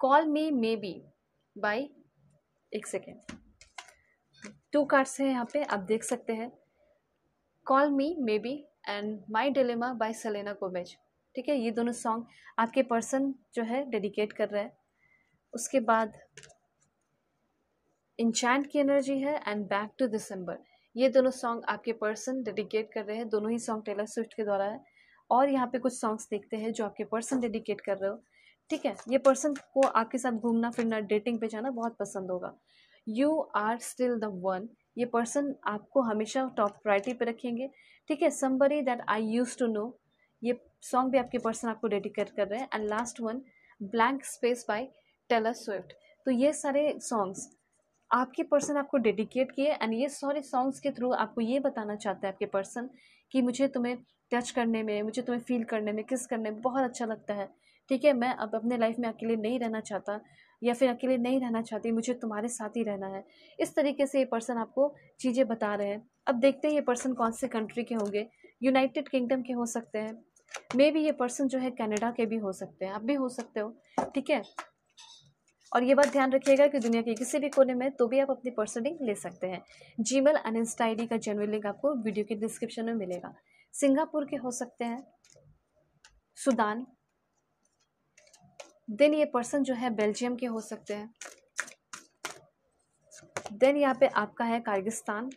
call me maybe by एक सेकेंड टू कार्ड्स हैं यहाँ पे आप देख सकते हैं call me maybe and my dilemma by Selena Gomez ठीक है ये दोनों सॉन्ग आपके पर्सन जो है डेडिकेट कर रहे हैं उसके बाद इंचैंट की एनर्जी है एंड बैक टू दिसंबर ये दोनों सॉन्ग आपके पर्सन डेडिकेट कर रहे हैं दोनों ही सॉन्ग टेलर स्विफ्ट के द्वारा है और यहाँ पे कुछ सॉन्ग्स देखते हैं जो आपके पर्सन डेडिकेट कर रहे हो ठीक है ये पर्सन को आपके साथ घूमना फिरना डेटिंग पे जाना बहुत पसंद होगा you are still the one ये पर्सन आपको हमेशा टॉप प्रायरिटी पे रखेंगे ठीक है somebody that I used to know ये सॉन्ग भी आपके पर्सन आपको डेडिकेट कर रहे हैं and last one blank space by Taylor Swift तो ये सारे सॉन्ग्स आपके पर्सन आपको डेडिकेट किए एंड ये सारे सॉन्ग्स के थ्रू आपको ये बताना चाहते हैं आपके पर्सन कि मुझे तुम्हें टच करने में मुझे तुम्हें फील करने में किस करने में बहुत अच्छा लगता है ठीक है मैं अब अपने लाइफ में अकेले नहीं रहना चाहता या फिर अकेले नहीं रहना चाहती मुझे तुम्हारे साथ ही रहना है इस तरीके से ये पर्सन आपको चीज़ें बता रहे हैं अब देखते हैं ये पर्सन कौन से कंट्री के होंगे यूनाइटेड किंगडम के हो सकते हैं मे बी ये पर्सन जो है कनाडा के भी हो सकते हैं आप भी हो सकते हो ठीक है और ये बात ध्यान रखिएगा कि दुनिया के किसी भी कोने में तो भी आप अपनी पर्सनल लिंक ले सकते हैं जी मेल एंड का जनरल लिंक आपको वीडियो के डिस्क्रिप्शन में मिलेगा सिंगापुर के हो सकते हैं सुदान देन ये पर्सन जो है बेल्जियम के हो सकते हैं देन यहाँ पे आपका है Kyrgyzstan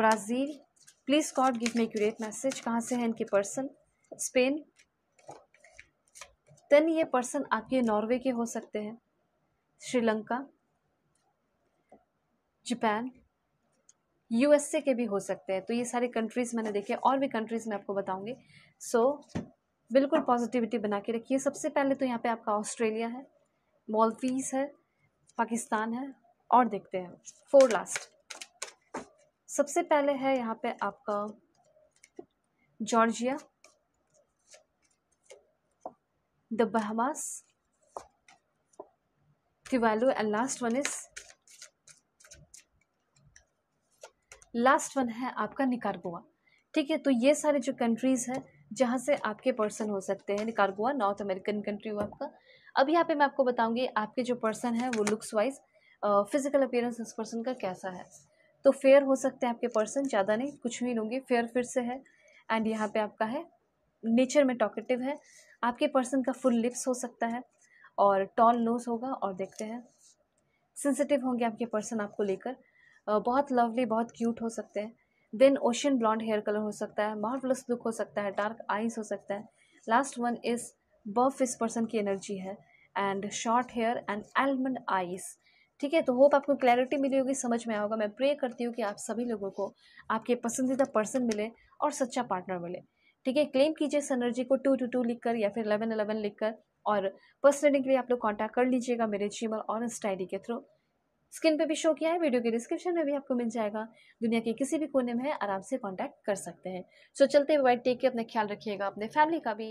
Brazil please God give me accurate message कहाँ से है इनके पर्सन स्पेन देन ये पर्सन आपके नॉर्वे के हो सकते हैं श्रीलंका जापान यूएसए के भी हो सकते हैं तो ये सारे कंट्रीज़ मैंने देखे और भी कंट्रीज़ मैं आपको बताऊंगी सो so, बिल्कुल पॉजिटिविटी बना के रखिए सबसे पहले तो यहाँ पे आपका ऑस्ट्रेलिया है मॉलफीस है पाकिस्तान है और देखते हैं फोर लास्ट सबसे पहले है यहाँ पे आपका Georgia the Bahamas, Tuvalu, and last one is last one है आपका निकारगुआ ठीक है तो ये सारे जो कंट्रीज़ हैं जहाँ से आपके पर्सन हो सकते हैं निकारगुआ नॉर्थ अमेरिकन कंट्री हुआ आपका अब यहाँ पे मैं आपको बताऊंगी आपके जो पर्सन है वो लुक्स वाइज फिजिकल अपियरेंस उस पर्सन का कैसा है तो फेयर हो सकते हैं आपके पर्सन ज़्यादा नहीं कुछ भी लूँगी फेयर फिर से है एंड यहाँ पे आपका है नेचर में टॉकेटिव है आपके पर्सन का फुल लिप्स हो सकता है और टॉल नोज होगा और देखते हैं सेंसिटिव होंगे आपके पर्सन आपको लेकर बहुत लवली बहुत क्यूट हो सकते हैं then ocean blond hair colour हो सकता है मार्वलस लुक हो सकता है डार्क आइज हो सकता है लास्ट वन इज़ बफ इस पर्सन की एनर्जी है and short hair and almond eyes ठीक है तो होप आपको क्लैरिटी मिली होगी समझ में आओगा मैं प्रे करती हूँ कि आप सभी लोगों को आपके पसंदीदा पर्सन मिले और सच्चा पार्टनर मिले ठीक है क्लेम कीजिए सनर्जी को टू टू टू लिख कर या फिर इलेवन इलेवन लिख कर और पर्सनली के लिए आप लोग कॉन्टैक्ट कर लीजिएगा मेरे मेल और इंस्टा आई के थ्रू स्क्रीन पे भी शो किया है वीडियो के डिस्क्रिप्शन में भी आपको मिल जाएगा दुनिया के किसी भी कोने में आराम से कॉन्टैक्ट कर सकते हैं सो so, चलते हुए टेक के अपना ख्याल रखिएगा अपने फैमिली का भी